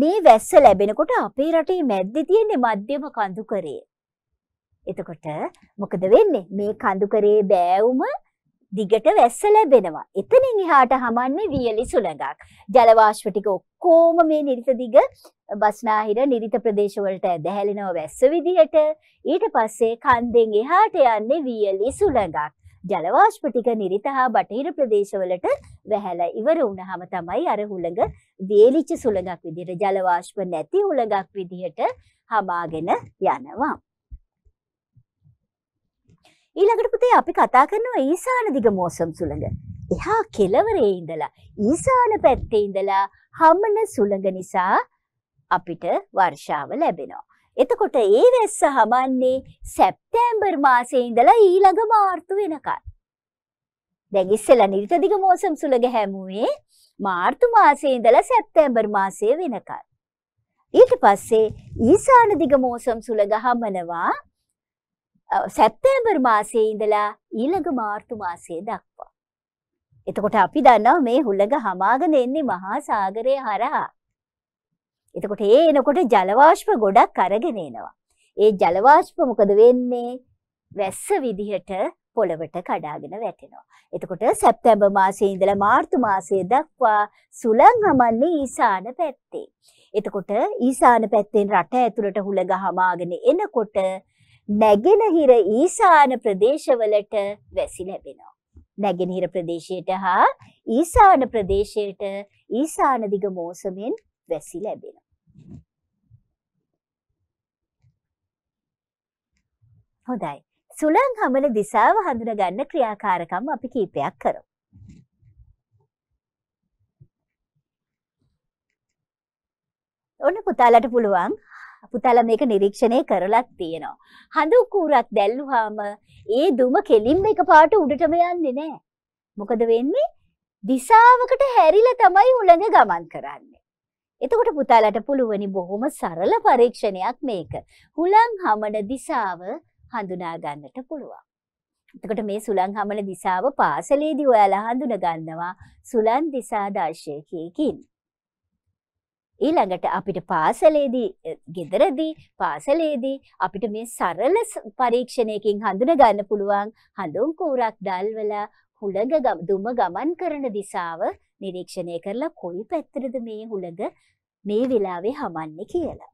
මේ වැස්ස ලැබෙනකොට අපේ රටේ මැද්දේ තියෙන්නේ මධ්‍යම කඳුකරය. එතකොට මොකද වෙන්නේ? මේ කඳුකරේ බෑවුම දිගට වැස්ස ලැබෙනවා. එතනින් එහාට හමන්නේ වියලි සුළඟක්. ජල වාෂ්ප ටික ඔක්කොම මේ නිරිත දිග බස්නාහිර නිරිත ප්‍රදේශ වලට ඇදහැලෙනවා වැස්ස විදිහට. ඊට පස්සේ කන්දෙන් එහාට යන්නේ වියලි සුළඟක්. ජලවාෂ්ප ටික නිරිත හා බටහිර ප්‍රදේශවලට වැහැලා ඉවර වුණාම තමයි අර හුළඟ වේලිච්ච සුළඟක් විදිහට ජලවාෂ්ප නැති හුළඟක් විදිහට හමාගෙන යනවා. ඊළඟට පුතේ අපි කතා කරනවා ඊසාන දිග මෝසම් සුළඟ. එහා කෙළවරේ ඉඳලා ඊසාන පැත්තේ ඉඳලා හමන සුළඟ නිසා අපිට වර්ෂාව ලැබෙනවා. එතකොට ඒ වැස්ස හමන්නේ සැප්තෑම්බර් මාසේ ඉඳලා ඊළඟ මාර්තු වෙනකන්. දැන් ඉස්සෙල්ලා නිරිතදිග මෝසම් සුළඟ හැමුවේ මාර්තු මාසේ ඉඳලා සැප්තෑම්බර් මාසය වෙනකන්. ඊට පස්සේ ඊසාන දිග මෝසම් සුළඟ හමනවා සැප්තෑම්බර් මාසේ ඉඳලා ඊළඟ මාර්තු මාසය දක්වා. එතකොට අපි දන්නවා මේ හුළඟ හමාගෙන එන්නේ මහා සාගරය හරහා. එතකොට ඒ එනකොට ජලවාෂ්ප ගොඩක් අරගෙන එනවා. ඒ ජලවාෂ්ප මොකද වෙන්නේ? වැස්ස විදිහට පොළවට කඩාගෙන වැටෙනවා. එතකොට සැප්තැම්බර් මාසයේ ඉඳලා මාර්තු මාසය දක්වා සුළං හමන්නේ ඊසාන පැත්තේ. එතකොට ඊසාන පැත්තෙන් රට ඇතුළට හුළඟ හමාගෙන එනකොට නැගෙනහිර ඊසාන ප්‍රදේශවලට වැසි ලැබෙනවා. නැගෙනහිර ප්‍රදේශයට හා ඊසාන ප්‍රදේශයට ඊසාන දිග මෝසමෙන් වැසි ලැබෙන. හොඳයි. සුළං හමන දිසාව හඳුනගන්න ක්‍රියාකාරකම් අපි කීපයක් කරමු. ඔන්න පුතාලට පුළුවන් පුතාලා මේක නිරීක්ෂණය කරලත් තියෙනවා. හඳු කූරක් දැල්ලුවාම ඒ දුම කෙලින්ම එකපාරට උඩටම යන්නේ නැහැ. මොකද වෙන්නේ? දිසාවකට හැරිලා තමයි උලඟ ගමන් කරන්නේ. එතකොට පුතාලට පුළුවනි බොහොම සරල පරීක්ෂණයක් මේක. හුලං හමන දිශාව හඳුනා ගන්නට පුළුවන්. එතකොට මේ සුලං හමන දිශාව පාසලේදී ඔයාලා හඳුන ගන්නවා සුලං දිශා දර්ශකයකින්. ඊළඟට අපිට පාසලේදී ගෙදරදී පාසලේදී අපිට මේ සරල පරීක්ෂණයකින් හඳුන ගන්න පුළුවන් හඳුන් කූරක් දැල්වලා හුළඟ දුම ගමන් කරන දිශාව නිරීක්ෂණය කරලා කොයි පැත්තටද මේ හුළඟ මේ වෙලාවේ හමන්නේ කියලා.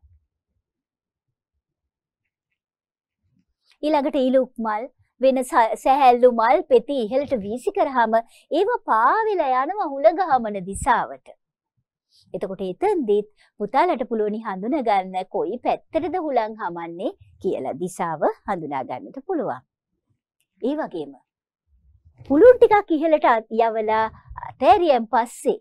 ඊළඟට ඊලුක් මල් වෙන සැහැල්ලු මල් පෙති ඉහළට වීසි කරාම ඒව පාවිලා යනවා හුළඟ හමන දිශාවට. එතකොට එතෙන්දීත් පුතාලට පුළුවනි හඳුනගන්න කොයි පැත්තටද හුළං හමන්නේ කියලා දිශාව හඳුනා ගන්නට පුළුවන්. ඒ වගේම පුළුන් ටිකක් ඉහලට යවලා තෑරියම් පස්සේ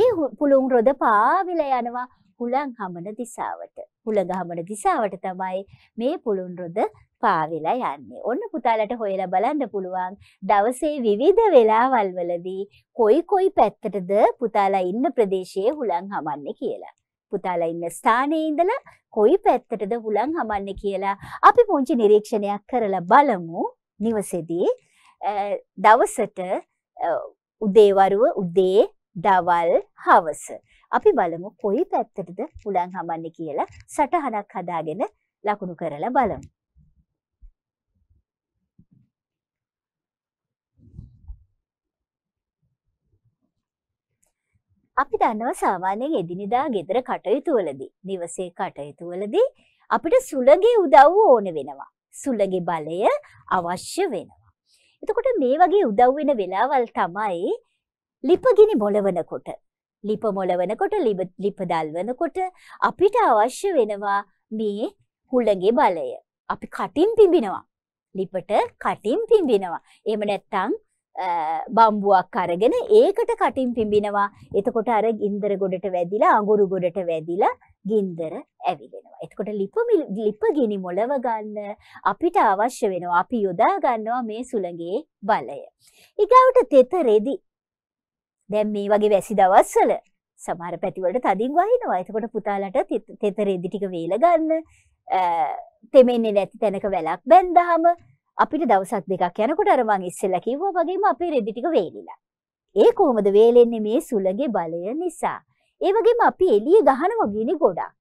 ඒ පුළුන් රොද පාවිල යනවා හුලං හමන දිසාවට. හුළඟ හමන දිසාවට තමයි මේ පුළුන් රොද පාවිලා යන්නේ. ඔන්න පුතාලට හොයලා බලන්න පුළුවන් දවසේ විවිධ වෙලාවල් වලදී කොයි කොයි පැත්තටද පුතාලා ඉන්න ප්‍රදේශයේ හුලං හමන්නේ කියලා. පුතාලා ඉන්න ස්ථානයේ ඉඳලා කොයි පැත්තටද හුලං හමන්නේ කියලා අපි පුංචි නිරීක්ෂණයක් කරලා බලමු. නිවසේදී දවසට උදේවරුව උදේ දවල් හවස. අපි බලමු කොයි පැත්තටද පුළන් හමන්න කියලා සටහනක් හදාගෙන ලකුණු කරලා බලමු. අපි දන්නවා සාමාන්‍යයෙන් එදිනෙදා ගෙදර කටයුතු වලදී නිවසේ කටයුතු වලදී අපිට සුළඟේ උදව්ව ඕන වෙනවා. සුළඟේ බලය අවශ්‍ය වෙනවා. එතකොට මේ වගේ උදව් වෙන වෙලාවල් තමයි ලිපගිනි මොලවනකොට ලිප මොලවනකොට ලිප දල්වනකොට අපිට අවශ්‍ය වෙනවා මේ හුළගේ බලය. අපි කටින් පිඹිනවා. ලිපට කටින් පිඹිනවා. එහෙම නැත්තම් බම්බුවක් අරගෙන ඒකට කටින් පිඹිනවා. එතකොට අර ඉන්දර ගොඩට වැදිලා අඟුරු ගොඩට වැදිලා ගින්දර ඇවිලෙනවා. එතකොට ලිප ලිප ගිනි මොලව ගන්න අපිට අවශ්‍ය වෙනවා. අපි යොදා ගන්නවා මේ සුළඟේ බලය. ඊගාවට තෙත රෙදි. දැන් මේ වගේ වැසි දවස්වල සමහර පැතිවලට තදින් වහිනවා. එතකොට පුතාලට තෙත රෙදි ටික වේල ගන්න තෙමෙන්නේ නැති තැනක වැලක් බැන්දාම අපිට දවසක් දෙකක් යනකොට අර මං ඉස්සෙල්ලා කිව්වා වගේම අපේ රෙදි ටික වේලිලා. ඒ කොහොමද වේලෙන්නේ මේ සුළඟේ බලය නිසා. ඒ වගේම අපි එළිය ගහනවා ගිනි ගොඩක්.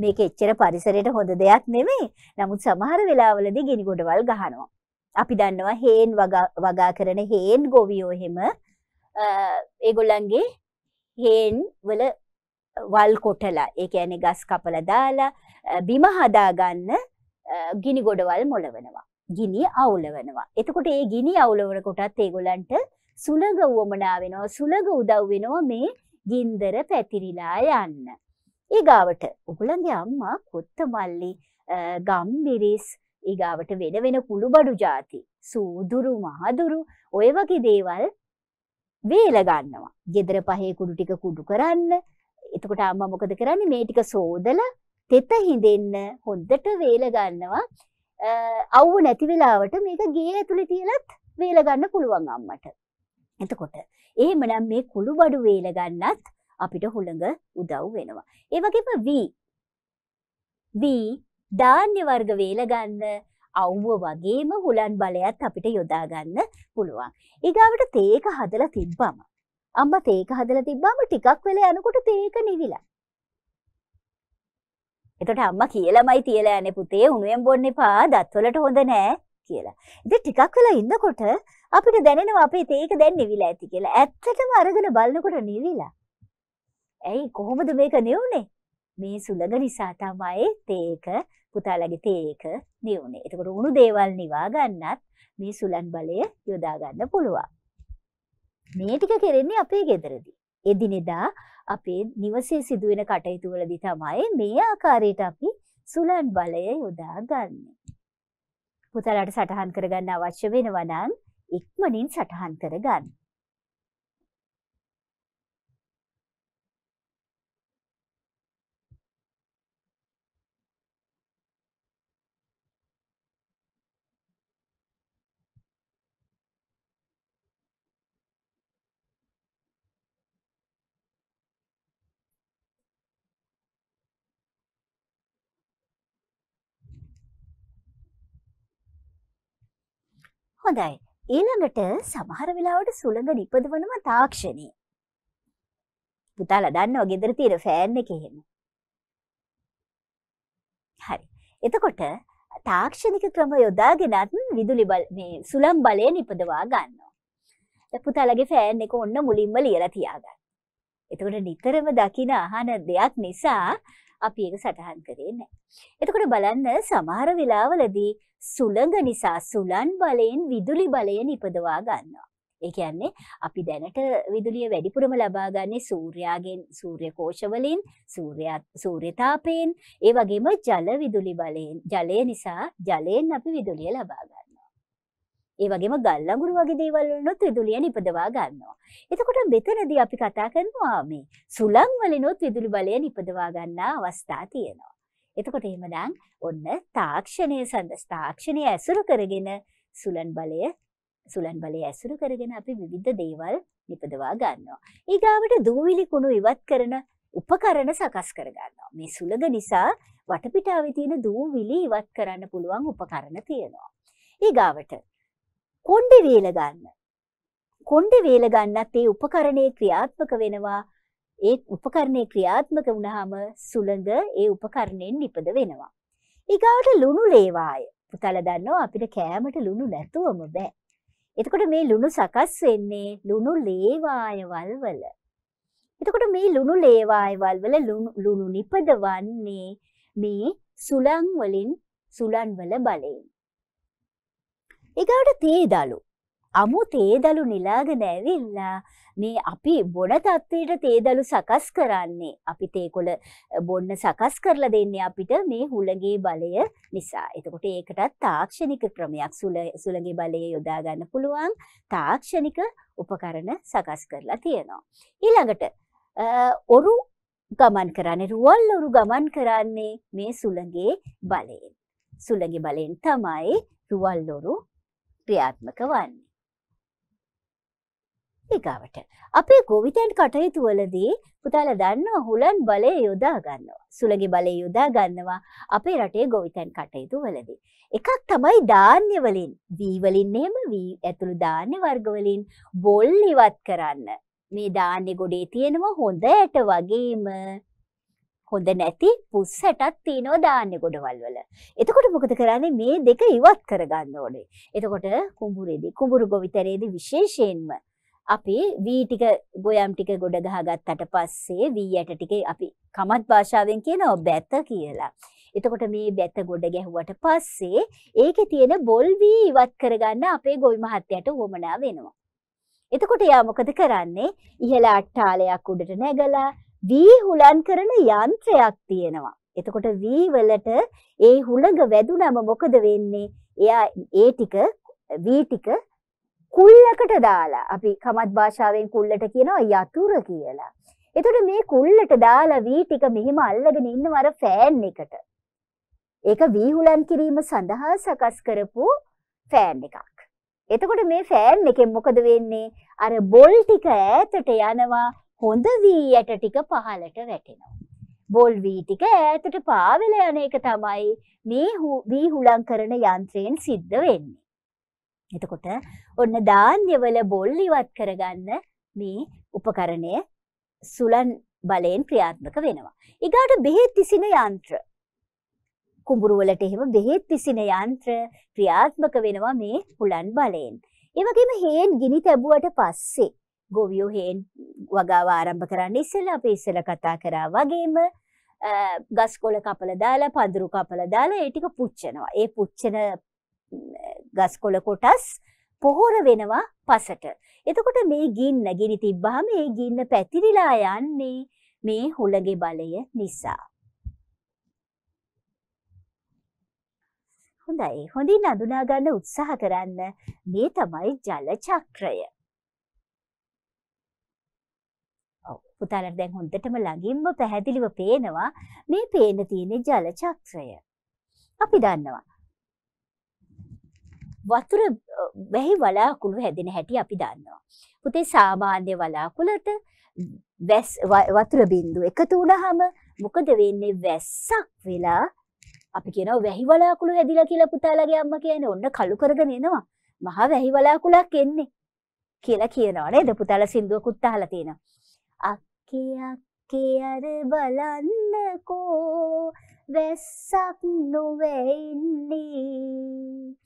මේක එච්චර පරිසරයට හොඳ දෙයක් නෙමෙයි. නමුත් සමහර වෙලාවලදී ගිනි ගොඩවල් ගහනවා. අපි දන්නවා හේන් වගා කරන හේන් ගොවියෝ එහෙම ඒගොල්ලන්ගේ හේන් වල වල් කොටලා ඒ කියන්නේ ගස් කපලා දාලා බිම හදාගන්න ගිනි ගොඩවල් මොලවනවා. ගිනි අවුලවනවා. එතකොට මේ ගිනි අවුලවන කොටත් ඒගොල්ලන්ට සුළඟ උවමනා වෙනවා. සුළඟ උදව් වෙනවා මේ ගින්දර පැතිරිලා යන්න. ඒගාවට උගලන්ගේ අම්මා කොත්තමල්ලි ගම්බිරිස් ඒගාවට වෙන වෙන පුළුබඩු ජාති සූදුරු මහදුරු ඔය වගේ දේවල් වේලගන්නවා. ගෙදර පහේ කුඩු ටික කුඩු කරන්න එතකොට අම්ම මොකද කරන්නේ මේ ටික සෝදල තෙත හිඳෙන්න හොද්දට වේලගන්නවා අව්ව නැති වෙලාවට මේක ගේ ඇතුළේ තියලත් වේලගන්න පුළුවන් අම්මට. එතකොට එහෙමනම් මේ කුළු බඩු වේල ගන්නත් අපිට හුළඟ උදව් වෙනවා. ඒ වගේම V V ධාන්‍ය වර්ග වේල ගන්න අවුව වගේම හුලන් බලයත් අපිට යොදා ගන්න පුළුවන්. ඊගාවට තේක හදලා තිබ්බම අම්මා තේක හදලා තිබ්බම ටිකක් වෙලා යනකොට තේක නිවිලා. එතකොට අම්මා කියලාමයි තියලා යන්නේ පුතේ උණුවෙන් බොන්න එපා දත්වලට හොඳ නෑ කියලා. ඉතින් ටිකක් වෙලා ඉන්නකොට අපිට දැනෙනවා අපේ තේක දැන් නිවිලා ඇති කියලා. ඇත්තටම අරගෙන බලනකොට නිවිලා. ඇයි කොහොමද මේක නිවුනේ? මේ සුළඟ නිසා තමයි තේක පුතාලගේ තේක නිවුනේ. එතකොට උණු දේවල් නිවා ගන්නත් මේ සුලන් බලය යොදා ගන්න පුළුවන්. මේ ටික කරන්නේ අපේ ගෙදරදී. එදිනෙදා අපේ නිවසේ සිදුවෙන කටයුතු වලදී තමයි මේ ආකාරයට අපි සුලන් බලය යොදා ගන්න. පුතාලට සටහන් කරගන්න අවශ්‍ය වෙනවා නම් ඉක්මනින් සටහන් කරගන්න. හොඳයි. ඊළඟට සමහර වෙලාවට සුළඟ නිපදවනවා තාක්ෂණයේ. පුතාලා දන්නව ගෙදර තියෙන ෆෑන් එක එහෙම. හරි. එතකොට තාක්ෂණික ක්‍රම යොදාගෙනත් විදුලි බල මේ සුළං බලය නිපදවා ගන්නවා. පුතාලගේ ෆෑන් එක ඔන්න මුලින්ම ලියලා තියාගන්න. එතකොට නිතරම දකින අහන දෙයක් නිසා අපි ඒක සටහන් කරේ නැහැ. එතකොට බලන්න සමහර වෙලාවලදී සුළඟ නිසා සුලන් බලයෙන් විදුලි බලය නිපදවා ගන්නවා. ඒ කියන්නේ අපි දැනට විදුලිය වැඩිපුරම ලබා ගන්නේ සූර්යාගෙන් සූර්ය කෝෂ වලින් සූර්යා සූර්ය තාපයෙන් ඒ වගේම ජල විදුලි බලයෙන් ජලය නිසා ජලයෙන් අපි විදුලිය ලබා ගන්නවා ඒ වගේම ගල්ලඟුරු වගේ දේවල් වලනොත් විදුලිය නිපදවා ගන්නවා. එතකොට මෙතනදී අපි කතා කරනවා මේ සුළං වලිනොත් විදුලි බලය නිපදවා ගන්නා අවස්ථා තියෙනවා. එතකොට එහෙමනම් ඔන්න තාක්ෂණයේ සඳ තාක්ෂණය ඇසුරු කරගෙන සුළං බලය සුළං බලය ඇසුරු කරගෙන අපි විවිධ දේවල් නිපදවා ගන්නවා. ඊගාවට දූවිලි කුණු ඉවත් කරන උපකරණ සකස් කරගන්නවා. මේ සුළඟ නිසා වටපිටාවේ තියෙන දූවිලි ඉවත් කරන්න පුළුවන් උපකරණ තියෙනවා. ඊගාවට කොණ්ඩේ වේල ගන්න. කොණ්ඩේ වේල ගන්නත් ඒ උපකරණේ ක්‍රියාත්මක වෙනවා. ඒ උපකරණේ ක්‍රියාත්මක වුණාම සුළඟ ඒ උපකරණයෙන් නිපද වෙනවා. ඊගාවට ලුණු ලේවාය. පුතල දන්නවා අපිට කෑමට ලුණු නැතුවම බෑ. එතකොට මේ ලුණු සකස් වෙන්නේ ලුණු ලේවාය වල්වල. එතකොට මේ ලුණු ලේවාය වල්වල ලුණු නිපදවන්නේ මේ සුළං වලින් සුළං වල බලයෙන්. එගවට තේදලු. අමු තේදලු නිලාගෙන ඇවිල්ලා මේ අපි බොන තත්ත්වයට තේදලු සකස් කරන්නේ අපි තේකොළ බොන්න සකස් කරලා දෙන්නේ අපිට මේ හුළගේ බලය නිසා. එතකොට ඒකටත් තාක්ෂණික ක්‍රමයක් සුළගේ බලය යොදා ගන්න පුළුවන් තාක්ෂණික උපකරණ සකස් කරලා තියෙනවා. ඊළඟට ඔරු ගමන් කරන්නේ රුවල් ඔරු ගමන් කරන්නේ මේ සුළගේ බලයෙන්. සුළගේ බලයෙන් තමයි රුවල් ඔරු ක්‍රියාත්මක වන්නේ. ඒකාවට අපේ ගොවිතැන් කටයුතු වලදී පුතාල දන්නවා හුලන් බලය යොදා ගන්නවා සුළඟි බලය යොදා ගන්නවා අපේ රටේ ගොවිතැන් කටයුතු වලදී එකක් තමයි ධාන්‍ය වලින් වීවලින් එහෙම වී ඇතුළු ධාන්‍ය වර්ග වලින් බොල් ඉවත් කරන්න මේ ධාන්‍ය ගොඩේ තියෙනවා හොඳ ඇට වගේම හොඳ නැති පුස්සටත් තියෙනවා ධාන්‍ය ගොඩවල් වල. එතකොට මොකද කරන්නේ මේ දෙක ඉවත් කරගන්න ඕනේ. එතකොට කුඹුරේදී කුඹුරු ගොවිතරේදී විශේෂයෙන්ම අපි වී ටික ගොයම් ටික ගොඩ ගහගත්තට පස්සේ වී යට ටික අපි කමත් භාෂාවෙන් කියනවා බැත කියලා. එතකොට මේ බැත ගොඩ ගැහුවට පස්සේ ඒකේ තියෙන බොල් වී ඉවත් කරගන්න අපේ ගොවි මහත්තයාට උවමනා වෙනවා. එතකොට යා මොකද කරන්නේ? ඉහළ අට්ටාලයක් උඩට නැගලා වී හුලන් කරන යන්ත්‍රයක් තියෙනවා. එතකොට වී වලට ඒ හුළඟ වැදුනම මොකද වෙන්නේ? එයා ඒ ටික වී ටික කුල්ලකට දාලා අපි කමත් භාෂාවෙන් කුල්ලට කියනවා යතුර කියලා. එතකොට මේ කුල්ලට දාලා වී ටික මෙහිම අල්ලගෙන ඉන්නව අර ෆෑන් එකට. ඒක වී හුලන් කිරීම සඳහා සකස් කරපු ෆෑන් එකක්. එතකොට මේ ෆෑන් එකෙන් මොකද වෙන්නේ? අර බොල් ටික ඈතට යනවා හොඳ වී යට ටික පහලට වැටෙනවා. බොල් වී ටික ඈතට පාවෙල යන එක තමයි මේ වී හුලං කරන යන්ත්‍රයෙන් සිද්ධ වෙන්නේ. එතකොට ඔන්න ධාන්‍යවල බොල් ඉවත් කරගන්න මේ උපකරණය සුලන් බලයෙන් ක්‍රියාත්මක වෙනවා. ඊගාට බෙහෙත් තිසින යන්ත්‍ර. කුඹුරු වලට එහෙම බෙහෙත් තිසින යන්ත්‍ර ක්‍රියාත්මක වෙනවා මේ හුලන් බලයෙන්. ඒ වගේම හේන් ගිනි තැබුවට පස්සේ ගොවියෝ හේන් වගාව ආරම්භ කරන්න ඉස්සෙල්ලා අපි ඉස්සෙල්ලා කතා කරා වගේම ගස්කොල කපල දාලා පඳුරු කපල දාලා ඒ ටික පුච්චනවා. ඒ පුච්චන ගස්කොල කොටස් පොහොර වෙනවා පසට. එතකොට මේ ගින්න ගිනි තිබ්බහම ඒ ගින්න පැතිරිලා යන්නේ මේ හුලගේ බලය නිසා. හොඳයි. හොඳින් අඳුනා ගන්න උත්සාහ කරන්න. මේ තමයි ජල චක්‍රය. පුතාලට දැන් හොඳටම ළඟින්ම පැහැදිලිව පේනවා මේ පේන තියෙන ජල චක්‍රය. අපි දන්නවා. වතුර වැහි වලාකුළු හැදෙන හැටි අපි දන්නවා. පුතේ සාමාන්‍ය වලාකුළට වැස් වතුර බින්දු එකතු වුණාම මොකද වෙන්නේ වැස්සක් වෙලා අපි කියනවා වැහි වලාකුළු හැදිලා කියලා පුතාලගේ අම්මා කියන්නේ ඔන්න කළු කරගෙන එනවා. මහා වැහි වලාකුළක් එන්නේ කියලා කියනවා නේද? පුතාලා සින්දුවකුත් අහලා තියෙනවා. අක්කේ අක්කේ අර බලන්නකෝ වැස්සක් නොවෙන්නේ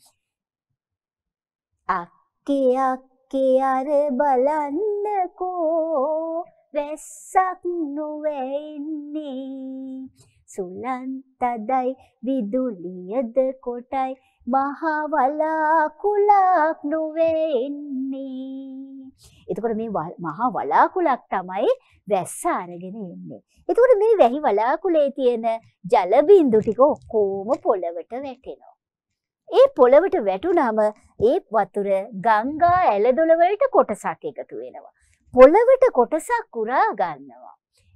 අක්කේ අක්කේ අර බලන්නකෝ වැස්සක් නොවෙන්නේ සුලන්තදයි විදුලියද කොටයි මහා වලාකුලක් නොවෙන්නේ එතකොට මේ මහා වලාකුලක් තමයි වැස්ස අරගෙන එන්නේ. එතකොට මේ වැහි වලාකුලේ තියෙන ජල බිඳු ටික ඔක්කොම පොළවට වැටෙනවා. ඒ පොළවට වැටුනම ඒ වතුර ගංගා ඇලදොල වලට කොටසක් එකතු වෙනවා. පොළවට කොටසක් කුරා ගන්නවා.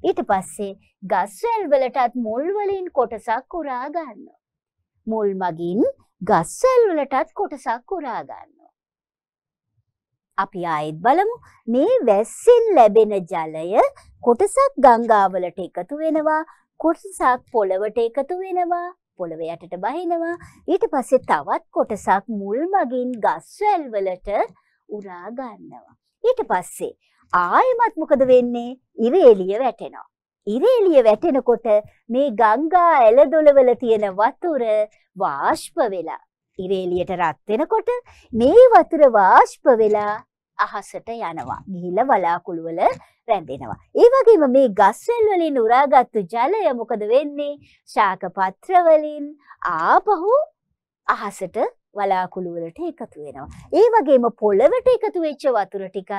ඊට පස්සේ ගස්වැල් වලටත් මුල් වලින් කොටසක් කුරා ගන්නවා. මුල් මගින් ගස්වැල් වලටත් කොටසක් කුරා ගන්නවා. අපි ආයෙත් බලමු මේ වැස්සෙන් ලැබෙන ජලය කොටසක් ගංගාවලට එකතු වෙනවා කොටසක් පොළවට එකතු වෙනවා පොළව යටට බහිනවා ඊට පස්සේ තවත් කොටසක් මුල් මගින් ගස්වැල් වලට උරා ගන්නවා ඊට පස්සේ ආයෙමත් මොකද වෙන්නේ ඉරේලිය වැටෙනවා ඉරේලිය වැටෙනකොට මේ ගංගා ඇලදොලවල තියෙන වතුර වාෂ්ප වෙලා ඉරේ එළියට රත් වෙනකොට මේ වතුර වාෂ්ප වෙලා අහසට යනවා. ගිහිල්ලා වලාකුළු වල රැඳෙනවා. ඒ වගේම මේ ගස්වැල් වලින් උරාගත්තු ජලය මොකද වෙන්නේ? ශාක පත්‍ර වලින් ආපහු අහසට වලාකුළු වලට එකතු වෙනවා. ඒ වගේම පොළවට එකතු වෙච්ච වතුර ටිකත්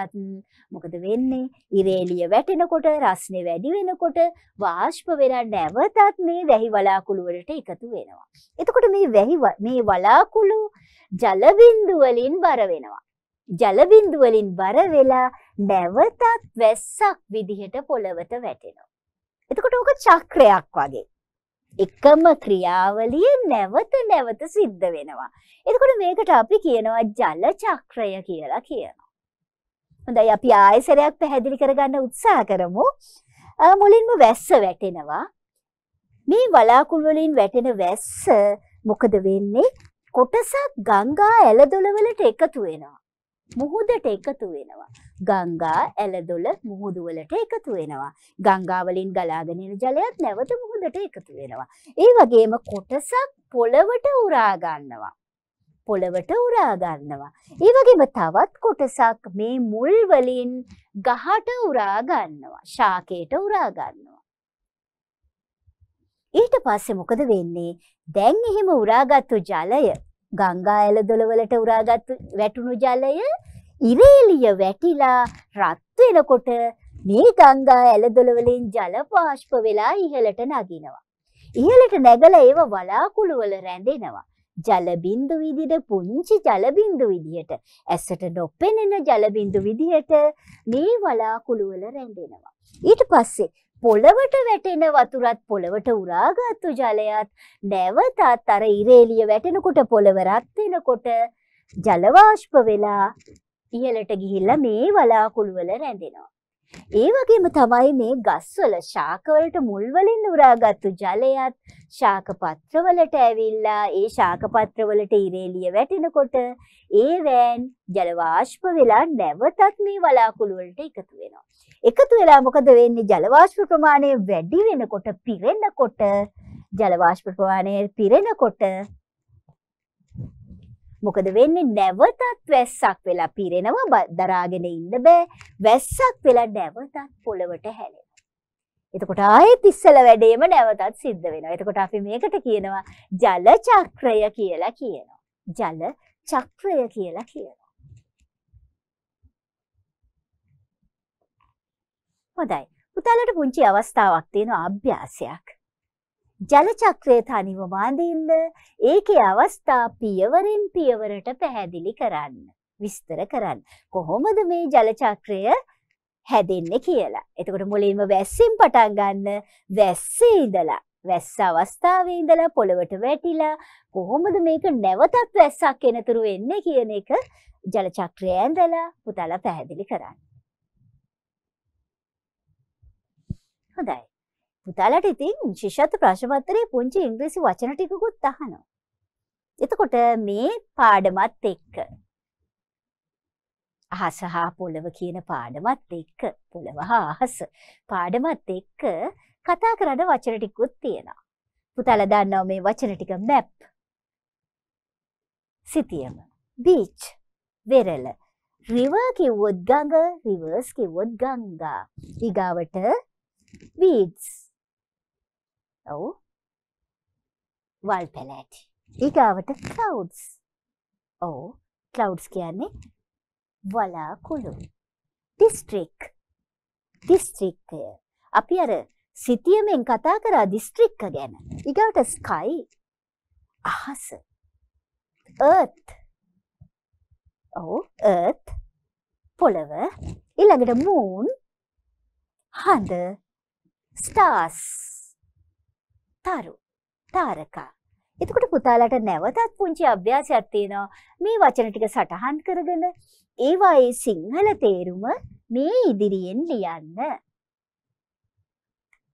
මොකද වෙන්නේ? ඉර එළිය වැටෙනකොට රස්නේ වැඩි වෙනකොට වාෂ්ප වෙලා නැවතත් මේ වැහි වලාකුළු වලට එකතු වෙනවා. එතකොට මේ වැහි මේ වලාකුළු ජල බිඳු වලින් බර වෙනවා. ජල බිඳු වලින් බර වෙලා නැවතත් වැස්සක් විදිහට පොළවට වැටෙනවා. එතකොට ඕක චක්‍රයක් වගේ. එකම ක්‍රියාවලිය නැවත නැවත සිද්ධ වෙනවා. එතකොට මේකට අපි කියනවා ජල චක්‍රය කියලා කියනවා. හොඳයි අපි ආයසරයක් පැහැදිලි කරගන්න උත්සාහ කරමු. මුලින්ම වැස්ස වැටෙනවා. මේ වලාකුළු වලින් වැටෙන වැස්ස මොකද වෙන්නේ? කොටසක් ගංගා ඇලදොලවලට එකතු වෙනවා. මුහුදට එකතු වෙනවා. ගංගා ඇලදොල මුහුදු වලට එකතු වෙනවා. ගංගා වලින් ගලාගෙන එන ජලයත් නැවත මුහුදට එකතු වෙනවා. ඒ වගේම කොටසක් පොළවට උරා ගන්නවා. පොළවට උරා ගන්නවා. ඒ වගේම තවත් කොටසක් මේ මුල් වලින් ගහට උරා ගන්නවා. ශාකයට උරා ගන්නවා. ඊට පස්සේ මොකද වෙන්නේ? දැන් එහෙම උරාගත්තු ජලය ගංගා ඇලදොල වලට උරාගත්තු වැටුණු ජලය ඉරේලිය වැටිලා රත් වෙනකොට මේ ගංගා ඇලදොල වලින් ජල පාෂ්ප වෙලා ඉහළට නගිනවා. ඉහළට නැගලා ඒව වලාකුළු වල රැඳෙනවා. ජල බිඳු විදිහට පුංචි ජල බිඳු විදිහට ඇසට නොපෙනෙන ජල බිඳු විදිහට මේ වලාකුළු වල රැඳෙනවා. ඊට පස්සේ පොළවට වැටෙන වතුරත් පොළවට උරාගත්තු ජලයත් නැවතත් අර ඉරේලිය වැටෙනකොට පොළව රත් වෙනකොට ජල වාෂ්ප වෙලා ඉහලට ගිහිල්ලා මේ වලාකුළු වල රැඳෙනවා. ඒ වගේම තමයි මේ ගස්වල ශාකවලට මුල්වලින් උරාගත්තු ජලයත් ශාක පත්‍රවලට ඇවිල්ලා ඒ ශාක පත්‍රවලට ඉරේලිය වැටෙනකොට ඒ වෑන් ජල වාෂ්ප වෙලා නැවතත් මේ වලාකුළු වලට එකතු වෙනවා. එකතු වෙලා මොකද වෙන්නේ? ජල වාෂ්ප ප්‍රමාණය වැඩි වෙනකොට පිරෙනකොට ජල වාෂ්ප ප්‍රමාණය පිරෙනකොට මොකද වෙන්නේ නැවතත් වැස්සක් වෙලා පිරෙනවා දරාගෙන ඉන්න බෑ වැස්සක් වෙලා නැවතත් පොළවට හැලෙනවා. එතකොට ආයෙත් ඉස්සල වැඩේම නැවතත් සිද්ධ වෙනවා. එතකොට අපි මේකට කියනවා ජල චක්‍රය කියලා කියනවා. ජල චක්‍රය කියලා කියනවා. හොඳයි. පුතාලට පුංචි අවස්ථාවක් තියෙනවා අභ්‍යාසයක්. ජලචක්‍රය තනිව වාඳින්න ඒකේ අවස්ථා පියවරෙන් පියවරට පැහැදිලි කරන්න. විස්තර කරන්න. කොහොමද මේ ජලචක්‍රය හැදෙන්න කියලා. එතකොට මුලින්ම වැස්සෙන් පටන් ගන්න වැස්සේ ඉඳලා වැස්ස අවස්ථාවේ ඉඳලා පොළවට වැටිලා කොහොමද මේක නැවතත් වැස්සක් එනතුරු වෙන්නේ කියන එක ජලචක්‍රය ඇඳලා පුතාලා පැහැදිලි කරන්න. හොඳයි. පුතාලට ඉතින් ශිෂ්‍යත්ව ප්‍රශ්නපත්‍රයේ පුංචි ඉංග්‍රීසි වචන ටිකකුත් අහනවා. එතකොට මේ පාඩමත් එක්ක අහස හා පොළව කියන පාඩමත් එක්ක පොළව හා අහස පාඩමත් එක්ක කතා කරන වචන ටිකුත් තියෙනවා. පුතාලා දන්නවා මේ වචන ටික map සිතියම beach වෙරළ river කිව්වොත් ගඟ rivers කිව්වොත් ගංගා ඊගාවට beads ඔව් වල් පැලෑටි. ඊගාවට clouds. ඔව් clouds කියන්නේ වලාකුළු. district. districtය. අපි අර සිතියමෙන් කතා කරා දිස්ත්‍රික්ක ගැන. ඊගාවට sky අහස. earth. ඔව් earth පොළව ඊළඟට moon හඳ stars තරු තාරකා එතකොට පුතාලට නැවතත් පුංචි අභ්‍යාසයක් තියෙනවා මේ වචන ටික සටහන් කරගෙන ඒවායේ සිංහල තේරුම මේ ඉදිරියෙන් ලියන්න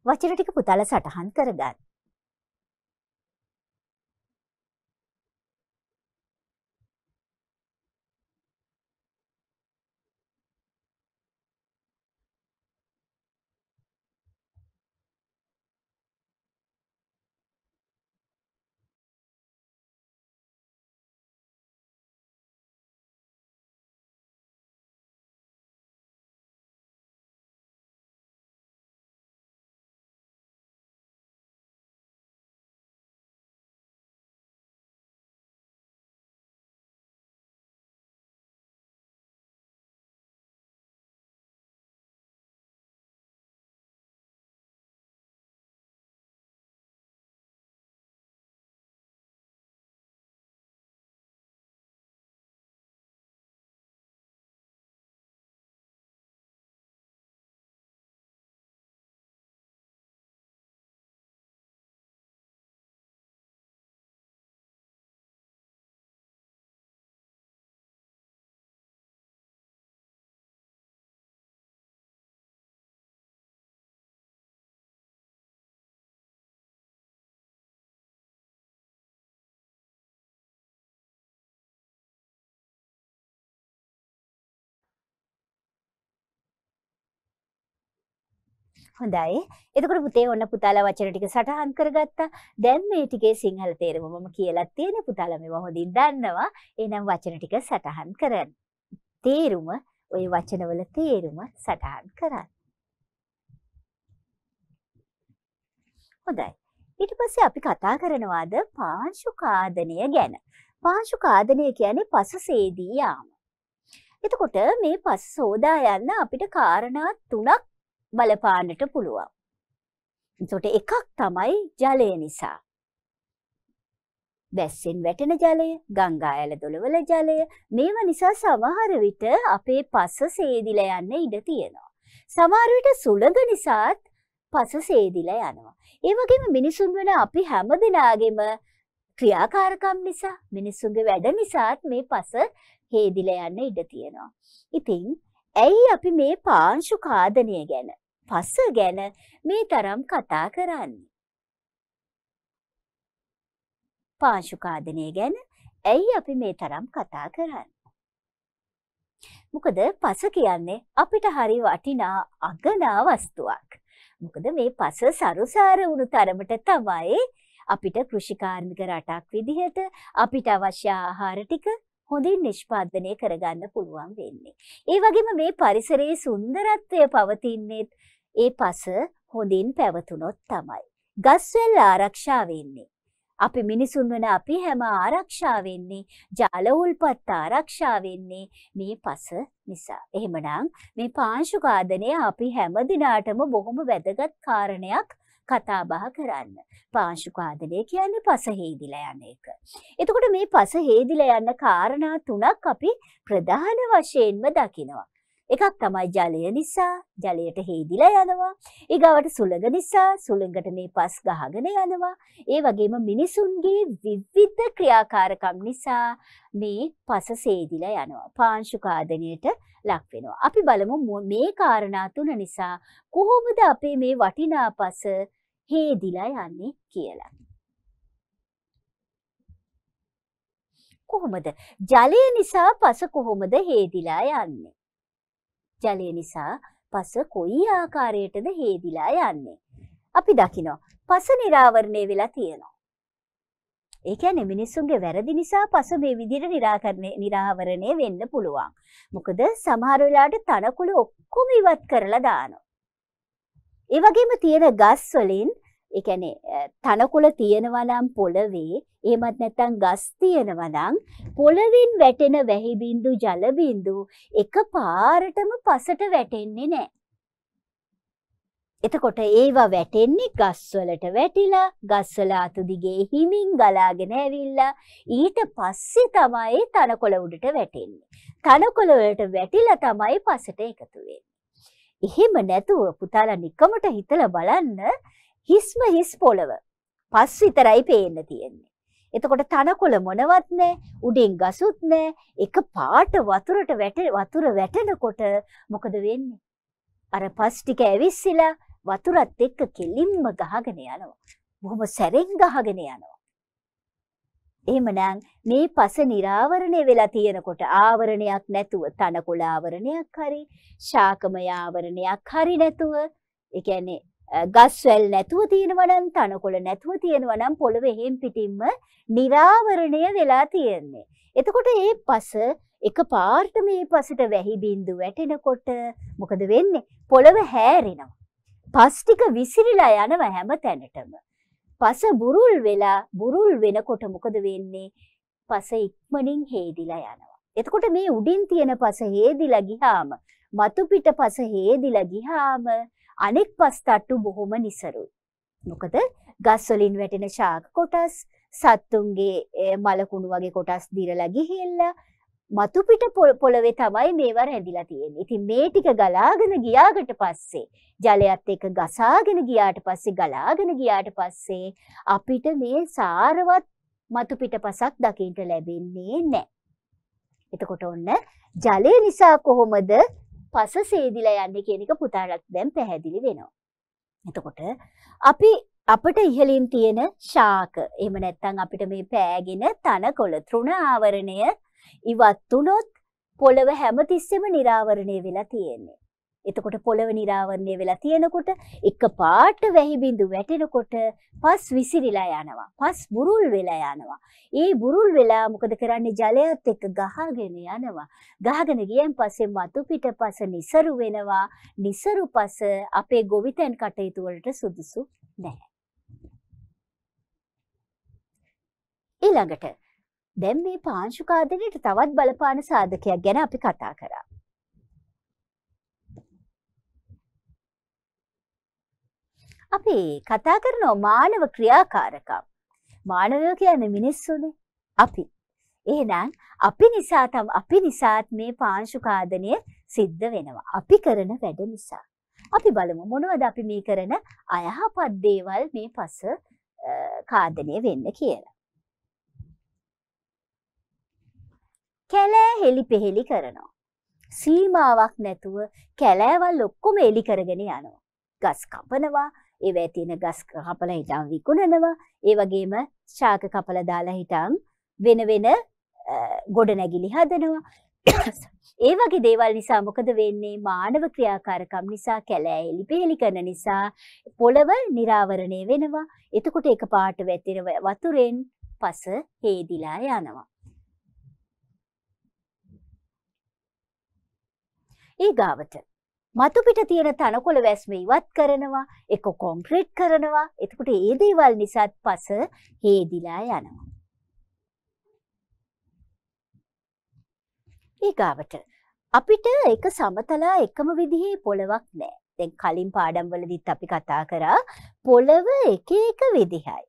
වචන ටික පුතාලා සටහන් කරගන්න හොඳයි. එතකොට පුතේ ඔන්න පුතාලා වචන ටික සටහන් කරගත්තා. දැන් මේ ටිකේ සිංහල තේරුම මම කියලා තියෙන පුතාලා මේවා හොඳින් දන්නවා. එහෙනම් වචන ටික සටහන් කරන්න. තේරුම ওই වචනවල තේරුම සටහන් කරන්න. හොඳයි. ඊට පස්සේ අපි කතා කරනවාද පාංශුකාදනය ගැන. පාංශුකාදනය කියන්නේ පසසේදී යාම. එතකොට මේ පස සෝදා යන්න අපිට කාරණා තුනක් බලපාන්නට පුළුවන්. එතකොට එකක් තමයි ජලය නිසා. වැස්සෙන් වැටෙන ජලය, ගංගා ඇල දොළවල ජලය මේවා නිසා සමහර විට අපේ පස සේදිලා යන්න ඉඩ තියෙනවා. සමහර විට සුළඟ නිසාත් පස සේදිලා යනවා. ඒ වගේම මිනිසුන් වෙන අපි හැම දිනාගෙම ක්‍රියාකාරකම් නිසා මිනිස්සුන්ගේ වැඩ නිසාත් මේ පස හේදිලා යන්න ඉඩ තියෙනවා. ඉතින් ඇයි අපි මේ පාංශු කාදනය ගැන පස ගැන මේ තරම් කතා කරන්නේ. පාශුකාදනය ගැන ඇයි අපි මේ තරම් කතා කරන්න. මොකද පස කියන්නේ අපිට හරි වටිනා අගනා වස්තුවක්. මොකද මේ පස සරුසාර වුණු තරමට තමයි අපිට කෘෂිකාර්මික රටක් විදිහට අපිට අවශ්‍ය ආහාර ටික හොඳින් නිෂ්පාදනය කරගන්න පුළුවන් වෙන්නේ. ඒ වගේම මේ පරිසරයේ සුන්දරත්වය පවතින්නේ ඒ පස හොඳින් පැවතුනොත් තමයි. ගස්වැල් ආරක්ෂා වෙන්නේ. අපි මිනිසුන් වන අපි හැම ආරක්ෂා වෙන්නේ ජල උල්පත් ආරක්ෂා වෙන්නේ මේ පස නිසා. එහෙමනම් මේ පාංශුකාදනය අපි හැම දිනාටම බොහොම වැදගත් කාරණයක් කතා බහ කරන්න. පාංශුකාදනය කියන්නේ පස හේදිලා යන එක. එතකොට මේ පස හේදිලා යන්න කාරණා තුනක් අපි ප්‍රධාන වශයෙන්ම දකිනවා. එකක් තමයි ජලය නිසා ජලයට හේදිලා යනවා. ඊගවට සුළඟ නිසා සුළඟට මේ පස් ගහගෙන යනවා. ඒ වගේම මිනිසුන්ගේ විවිධ ක්‍රියාකාරකම් නිසා මේ පස සේදිලා යනවා. පාංශුකාදනයට ලක් වෙනවා. අපි බලමු මේ කාරණා තුන නිසා කොහොමද අපේ මේ වටිනා පස හේදිලා යන්නේ කියලා. කොහොමද ජලය නිසා පස කොහොමද හේදිලා යන්නේ ජලය නිසා පස කොයි ආකාරයටද හේදිලා යන්නේ. අපි දකිනෝ පස නිරාවරණය වෙලා තියෙනවා. ඒකැන මිනිස්සුන්ගේ වැරදි නිසා පස මේ විදිර නිරාකරණය නිරාවරණය වෙන්න පුළුවන්. මොකද සමහරලාට තනකුළු ඔක්කොම ඉවත් කරලා දානවා. ඒවගේම තියෙන ගස්වලින් එකැනෙ තනකොළ තියෙනවනම් පොළවේ ඒමත් නැත්තං ගස් තියෙනවනම් පොළවින් වැටෙන වැහිබින්දු ජලබින්දු එක පාරටම පසට වැටෙන්නේ නෑ. එතකොට ඒවා වැටෙන්නේ ගස්වලට වැටිලා ගස්වල අතුදිගේ හිමින් ගලාගෙන ඇවිල්ලා ඊට පස්සේ තමයි තනකොළ උඩට වැටෙන්නේ. තනකොළවලට වැටිලා තමයි පසට එකතු වෙන්නේ. එහෙම නැතුව පුතාලා නිකමට හිතලා බලන්න හිස්ම හිස් පොළව. පස් විතරයි පේන්න තියෙන්නේ. එතකොට තනකොළ මොනවත් නැහැ, උඩින් ගසුත් නැහැ. එක පාට වතුරට වැට වතුර වැටෙනකොට මොකද වෙන්නේ? අර පස් ටික ඇවිස්සලා වතුරත් එක්ක කෙලින්ම ගහගෙන යනවා. බොහොම සැරෙන් ගහගෙන යනවා. එහෙමනම් මේ පස निराවරණය වෙලා තියෙනකොට ආවරණයක් නැතුව තනකොළ ආවරණයක් හරි ශාකමය ආවරණයක් හරි නැතුව ඒ කියන්නේ ගස්වැල් නැතුව තියෙනවනම් තනකොළ නැතුව තියෙනවනම් පොළොව එහෙම් පිටින්ම නිරාවරණය වෙලා තියෙන්නේ. එතකොට ඒ පස එක පාර්ට මේ පසට වැහි බින්දු වැටෙනකොට මොකද වෙන්නේ? පොළොව හැරෙනවා. පස් ටික විසිරිලා යනවා හැම තැනටම. පස බුරුල් වෙලා බුරුල් වෙනකොට මොකද වෙන්නේ? පස ඉක්මනින් හේදිලා යනවා. එතකොට මේ උඩින් තියෙන පස හේදිලා ගියාම, මතු පිට පස හේදිලා ගියාම අනෙක් පස් තට්ටු බොහොම නිසරුයි. මොකද ගස්වලින් වැටෙන ශාක කොටස් සත්තුන්ගේ මලකුණු වගේ කොටස් දිරලා ගිහිල්ලා මතුපිට පොළොවේ තමයි මේවා රැඳිලා තියෙන්නේ. ඉතින් මේ ටික ගලාගෙන ගියාකට පස්සේ ජලයත් එක්ක ගසාගෙන ගියාට පස්සේ ගලාගෙන ගියාට පස්සේ අපිට මේ සාරවත් මතුපිට පසක් දකින්න ලැබෙන්නේ නැහැ. එතකොට ඔන්න ජලය නිසා කොහොමද පස සේදිලා යන්න කියනක පුතාලත් දැම් පැහැදිලි වෙනවා. එතකොට අපි අපට ඉහලින් තියෙන ශාක එම නැත්තං අපිට මේ පෑගෙන තනකොළ තෘුණ ආවරණය ඉවත් වනොත් පොළව හැමතිස්සෙම නිරාවරණය වෙලා තියෙන්නේ. එතකොට පොළව නිරාවරණය වෙලා තියෙනකොට එක පාට වැහිබිඳු වැටෙනකොට පස් විසිරිලා යනවා. පස් බුරුල් වෙලා යනවා. ඒ බුරුල් වෙලා මොකද කරන්නේ ජලයත් එක්ක ගහගෙන යනවා. ගහගෙන ගියන් පස්සේ මතු පිටපස નિසරු වෙනවා. નિසරු පස අපේ ගොවිතැන් කටයුතු වලට සුදුසු නැහැ. ඊළඟට දැන් මේ පාංශු කාදරයට තවත් බලපාන සාධකයක් ගැන අපි කතා කරා. අපි කතා කරනවා මානව ක්‍රියාකාරකම්. මානවය කියන්නේ මිනිස්සුනේ. අපි. එහෙනම් අපි නිසා තම අපි නිසාත් මේ පාංශුකාදනය සිද්ධ වෙනවා. අපි කරන වැඩ නිසා. අපි බලමු මොනවද අපි මේ කරන අයහපත් දේවල් මේ පස කාදනය වෙන්න කියලා. කැලෑ හෙලි පෙහෙලි කරනවා. සීමාවක් නැතුව කැලෑවල් ඔක්කොම එලි කරගෙන යනවා. ගස් කපනවා ඒ වැතින ගස් කපල හිටම් විකුණනවා ඒ වගේම ශාක කපල දාලා හිටම් වෙන වෙන ගොඩ නැගිලි හදනවා ඒ වගේ දේවල් නිසා මොකද වෙන්නේ මානව ක්‍රියාකාරකම් නිසා කැලෑ එලිපෙහෙලි කරන නිසා පොළව නිරාවරණය වෙනවා. එතකොට ඒක පාට වැතිර වතුරෙන් පස හේදිලා යනවා. ඊගාවට මතුපිට තියෙන තනකොළ වැස්ම ඉවත් කරනවා එක කොන්ක්‍රීට් කරනවා එතකොට ඒ දේවල් නිසාත් පස හේදිලා යනවා. ඒගාවට අපිට එක සමතලා එකම විදිහේ පොළවක් නෑ. දැන් කලින් පාඩම්වලදීත් අපි කතා කරා පොළව එක එක විදිහයි.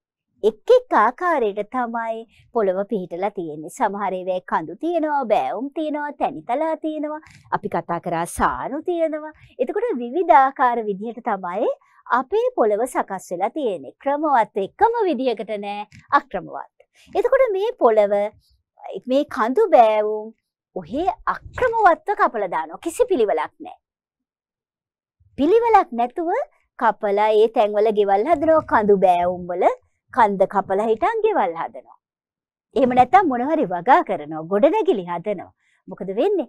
එක් එක් ආකාරයට තමයි පොළොව පිහිටලා තියෙන්නේ. සමහර ඒවායේ කඳු තියෙනවා, බෑවුම් තියෙනවා, තැනිතලා තියෙනවා. අපි කතා කරා සානු තියෙනවා. එතකොට විවිධාකාර විදිහට තමයි අපේ පොළොව සකස් වෙලා තියෙන්නේ. ක්‍රමවත් එකම විදිහකට නෑ, අක්‍රමවත්. එතකොට මේ පොළොව මේ කඳු බෑවුම් ඔහේ අක්‍රමවත්ව කපලා දානවා. කිසි පිළිවෙලක් නෑ. පිළිවෙලක් නැතුව කපලා ඒ තැන්වල ගෙවල් හදනවා කඳු බෑවුම් වල කන්ද කපලා හිටන් ගෙවල් හදනවා. එහෙම නැත්නම් මොනවරි වගා කරනවා, ගොඩනැගිලි හදනවා. මොකද වෙන්නේ?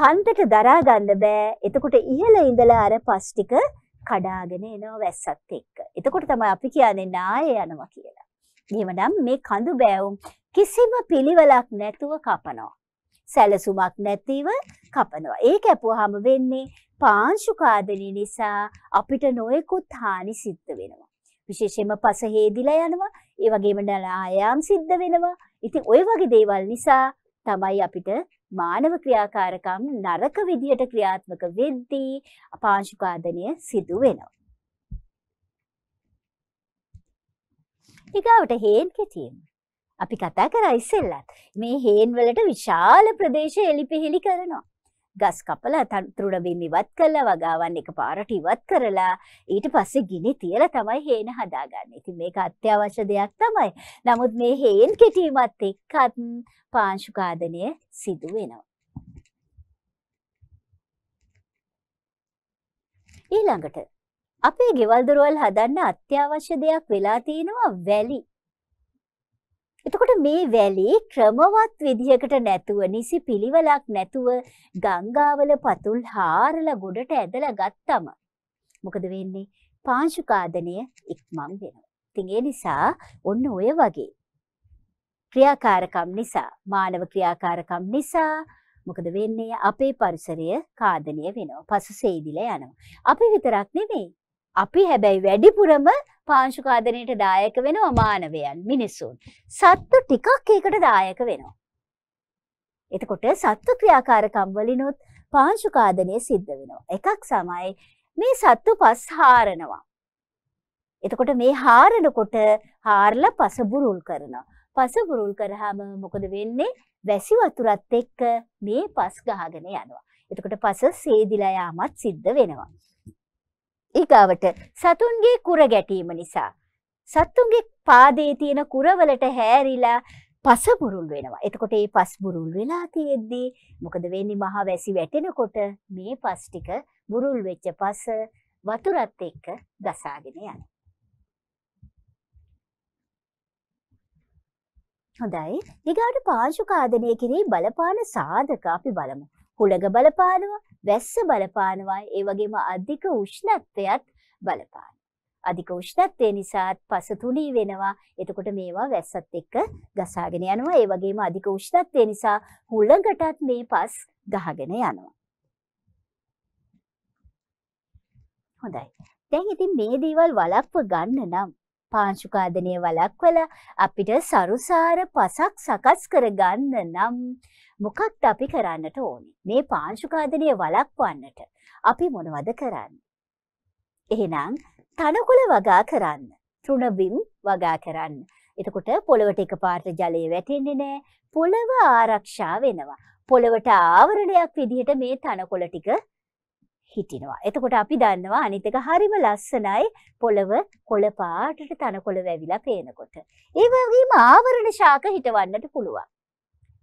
කන්දට දරා ගන්න බෑ. එතකොට ඉහළ ඉඳලා අර පස් ටික කඩාගෙන එනවා වැස්සත් එක්ක. එතකොට තමයි අපි කියන්නේ නාය යනවා කියලා. එහෙමනම් මේ කඳු බෑවුම් කිසිම පිළිවෙලක් නැතුව කපනවා. සැලසුමක් නැතිව කපනවා. ඒ කැපුවාම වෙන්නේ පාංශු කාදලි නිසා අපිට නොයෙකුත් හානි සිද්ධ වෙනවා. විශේෂයෙන්ම පස හේදිලා යනවා. ඒ වගේම නලායාම් සිද්ධ වෙනවා. ඉතින් ওই වගේ දේවල් නිසා තමයි අපිට මානව ක්‍රියාකාරකම් නරක විදියට ක්‍රියාත්මක වෙද්දී අපාංශුකාදනය සිදු වෙනවා. ඊගාවට හේන් කෙටියෙන් අපි කතා කරා ඉස්සෙල්ලත් මේ හේන් වලට විශාල ප්‍රදේශ එලිපෙහෙලි කරනවා. ගස් කපලා තතුරුණ බිම් ඉවත් කළා වගාවන් එකපාරට ඉවත් කරලා ඊට පස්සේ ගිනි තියලා තමයි හේන හදාගන්නේ. ඉතින් මේක අත්‍යවශ්‍ය දෙයක් තමයි. නමුත් මේ හේන් කෙටීමත් එක්කත් පාංශුකාදනය සිදු වෙනවා. ඊළඟට අපේ ගෙවල් දොරවල් හදන්න අත්‍යවශ්‍ය දෙයක් වෙලා තියෙනවා වැලි. එතකොට මේ වැලි ක්‍රමවත් විදිහකට නැතුව නිසි පිළිවෙලක් නැතුව ගංගාවල පතුල් හාරලා ගොඩට ඇදලා ගත්තම මොකද වෙන්නේ? පාංශුකාදනය ඉක්මන් වෙනවා. ඉතින් ඒ නිසා ඔන්න ඔය වගේ ක්‍රියාකාරකම් නිසා මානව ක්‍රියාකාරකම් නිසා මොකද වෙන්නේ අපේ පරිසරය කාදනය වෙනවා. පසුසෙයිදිලා යනවා. අපි විතරක් නෙමෙයි අපි හැබැයි වැඩිපුරම පාංශුකාදනයට දායක වෙනවා මානවයන් මිනිස්සුන්. සත්තු ටිකක් ඒකට දායක වෙනවා. එතකොට සත්තු ක්‍රියාකාරකම් වලිනුත් පාංශුකාදනය සිද්ධ වෙනවා. එකක් සමයි මේ සත්තු පස් හාරනවා. එතකොට මේ හාරනකොට හාරලා පස බුරුල් කරනවා. පස බුරුල් කරාම මොකද වෙන්නේ? වැසි වතුරත් එක්ක මේ පස් ගහගෙන යනවා. එතකොට පස සේදිලා යාමත් සිද්ධ වෙනවා. ඊගාවට සතුන්ගේ කුර ගැටීම නිසා සත්තුන්ගේ පාදේ තියෙන කුරවලට හැරිලා පස බුරුල් වෙනවා. එතකොට මේ පස් බුරුල් වෙලා තියෙද්දී මොකද වෙන්නේ මහා වැසි වැටෙනකොට මේ පස් ටික බුරුල් වෙච්ච පස වතුරත් එක්ක ගසාගෙන යනවා. හොඳයි. ඊගාට පාංශු කාදනය කිරීම බලපාන සාධක අපි බලමු. හුළඟ බලපානවා, වැස්ස බලපානවා, ඒ වගේම අධික උෂ්ණත්වයත් බලපානවා. අධික උෂ්ණත්වය නිසාත් පස තුනී වෙනවා. එතකොට මේවා වැස්සත් එක්ක ගසාගෙන යනවා. ඒ වගේම අධික උෂ්ණත්වය නිසා හුළඟටත් මේ පස් ගහගෙන යනවා. හොඳයි. දැන් ඉතින් මේ දේවල් වලක්ව ගන්න නම් පාංශුකාදනය වලක්වල අපිට සරුසාර පසක් සකස් කර ගන්න නම් මොකක්ද අපි කරන්නට ඕනි? මේ පාංශුකාදනය වළක්වන්නට අපි මොනවද කරන්නේ? එහෙනම් තනකොළ වගා කරන්න, තුනබිම් වගා කරන්න. එතකොට පොළවට එකපාරට ජලය වැටෙන්නේ නැහැ. පොළව ආරක්ෂා වෙනවා. පොළවට ආවරණයක් විදිහට මේ තනකොළ ටික හිටිනවා. එතකොට අපි දන්නවා අනිත් එක හරිම ලස්සනයි පොළව කොළ පාටට තනකොළ වැවිලා පේනකොට. ඒ වගේම ආවරණ ශාක හිටවන්නට පුළුවන්.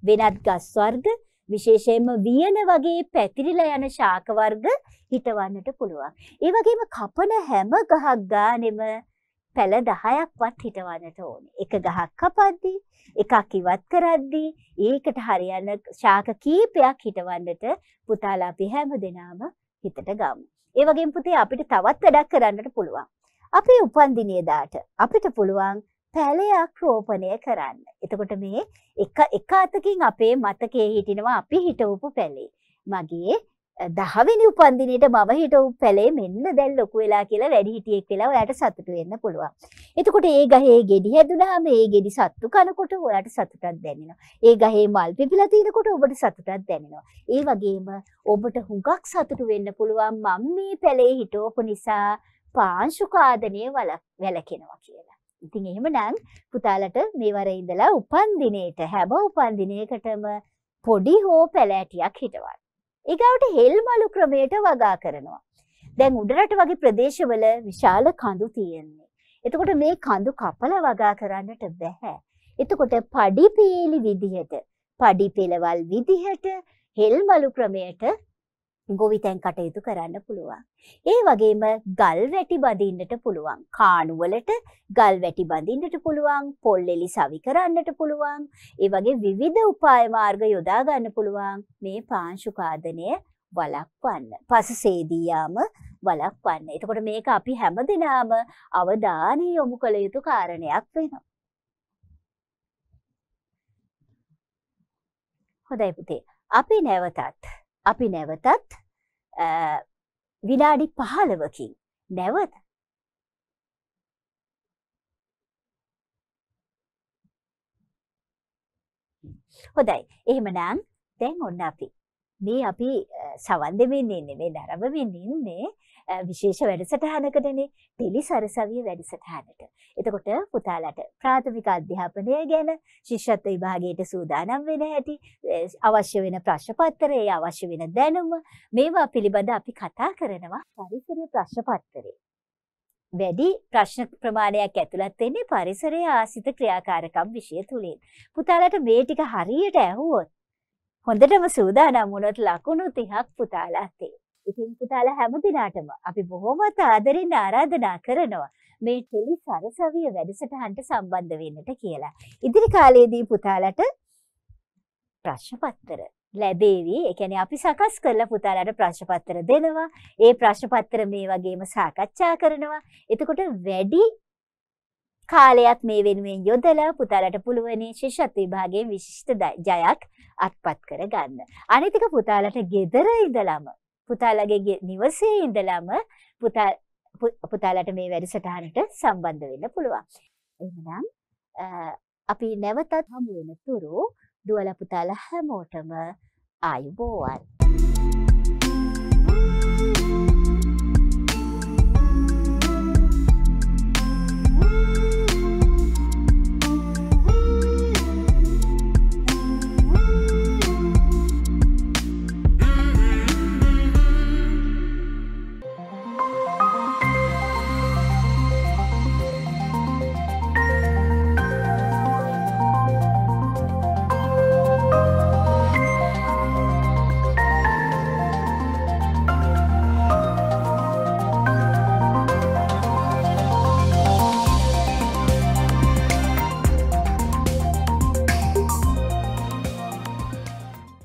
වෙනත් ගස් වර්ග විශේෂයෙන්ම වියන වගේ පැතිරිලා යන ශාක වර්ග හිටවන්නට පුළුවන්. ඒ වගේම කපන හැම ගහක් ගානෙම පැල 10ක්වත් හිටවන්නට ඕනේ. එක ගහක් කපද්දී, එකක් ඉවත් කරද්දී, ඒකට හරියන ශාක කීපයක් හිටවන්නට පුතාලා අපි හැමදෙනාම හිතට ගමු. ඒ වගේම පුතේ අපිට තවත් වැඩක් කරන්නට පුළුවන්. අපේ උපන්දිනේදාට අපිට පුළුවන් පැලයක් රෝපණය කරන්න. එතකොට මේ එක එක අතකින් අපේ මතකයේ හිටිනවා අපි හිටවපු පැලේ. මගේ දහවෙනි උපන්දිනයට මම හිටවු පැලේ මෙන්න දැන් ලොකු වෙලා කියලා වැඩිහිටියෙක් වෙලා ඔයාට සතුටු වෙන්න පුළුවන්. එතකොට ඒ ගහේ ගෙඩි හැදුනහම ඒ ගෙඩි සත්තු කනකොට ඔයාට සතුටක් දැනෙනවා. ඒ ගහේ මල් පිපිලා තිනකොට ඔබට සතුටක් දැනෙනවා. ඒ වගේම ඔබට හුඟක් සතුටු වෙන්න පුළුවන් මම මේ පැලේ හිටවපු නිසා පාංශු කාදනයේ වැළකෙනවා කියලා. ඉතින් එහෙමනම් පුතාලට මේ වරේ ඉඳලා උපන්දිනේට හැම උපන්දිනයකටම පොඩි හෝ පැලෑටියක් හිටවන්න. ඊගාවට හෙල්මලු ක්‍රමයට වගා කරනවා. දැන් උඩරට වගේ ප්‍රදේශවල විශාල කඳු තියෙන්නේ. එතකොට මේ කඳු කපලා වගා කරන්නට බැහැ. එතකොට පඩි පේලි විදිහට, පඩි පෙළවල් විදිහට හෙල්මලු ක්‍රමයට ගොවිතැන් කටයුතු කරන්න පුළුවන්. ඒ වගේම ගල් වැටි බඳින්නට පුළුවන්. කානුවලට ගල් වැටි බඳින්නට පුළුවන්, පොල් එලි සවි කරන්නට පුළුවන්. ඒ වගේ විවිධ උපාය මාර්ග යොදා ගන්න පුළුවන් මේ පාංශුකාදනය වළක්වන්න. පසසේදී යාම වළක්වන්න. එතකොට මේක අපි හැමදෙනාම අවධානය යොමු කළ යුතු කාරණයක් වෙනවා. හොඳයි පුතේ. අපි නැවතත් අපි නැවතත් විනාඩි පහළවකින් නැවත හොඳයි එහෙමනම් දැන් ඔන්න අපි මේ අපි සවන් දෙමින් ඉන්නේ මේ නරඹමින් ඉන්නේ විශේෂ වැඩසටහනකටනේ තෙලි සරසවිය වැඩසටහනට. එතකොට පුතාලට ප්‍රාථමික අධ්‍යාපනය ගැන ශිෂ්‍යත්ව විභාගයට සූදානම් වෙන හැටි අවශ්‍ය වෙන ප්‍රශ්න පත්‍රය අවශ්‍ය වෙන දැනුම මේවා පිළිබඳ අපි කතා කරනවා පරිසර ප්‍රශ්න පත්‍රයේ. වැඩි ප්‍රශ්න ප්‍රමාණයක් ඇතුළත් වෙන්නේ පරිසරය ආසිත ක්‍රියාකාරකම් විෂය තුලින්. පුතාලට මේ ටික හරියට ඇහුවොත් හොඳටම සූදානම් වුණොත් ලකුණු 30ක් පුතාලා තියෙනවා. ඉතින් පුතාලා හැම දිනාටම අපි බොහොමත් ආදරෙන් ආරාධනා කරනවා මේ ටෙලි සරසවිය වැඩසටහනට සම්බන්ධ වෙන්නට කියලා. ඉදිරි කාලයේදී පුතාලට ප්‍රශ්න පත්‍ර ලැබේවි. ඒ කියන්නේ අපි සකස් කරලා පුතාලට ප්‍රශ්න පත්‍ර දෙනවා. ඒ ප්‍රශ්න පත්‍ර මේ වගේම සාකච්ඡා කරනවා. එතකොට වැඩි කාලයත් මේ වෙනුවෙන් යොදලා පුතාලට පුළුවනි ශිෂ්‍යත් විභාගයෙන් විශිෂ්ට ජයක් අත්පත් කරගන්න. අනිතික පුතාලට ගෙදර ඉඳලම පුතාලගේ නිවසේ ඉඳලම පුතා පුතාලට මේ වැඩසටහනට සම්බන්ධ වෙන්න පුළුවන්. එහෙනම් අපි නැවතත් හමු වෙන තුරු දුවල පුතාලා හැමෝටම ආයුබෝවන්. Thank you.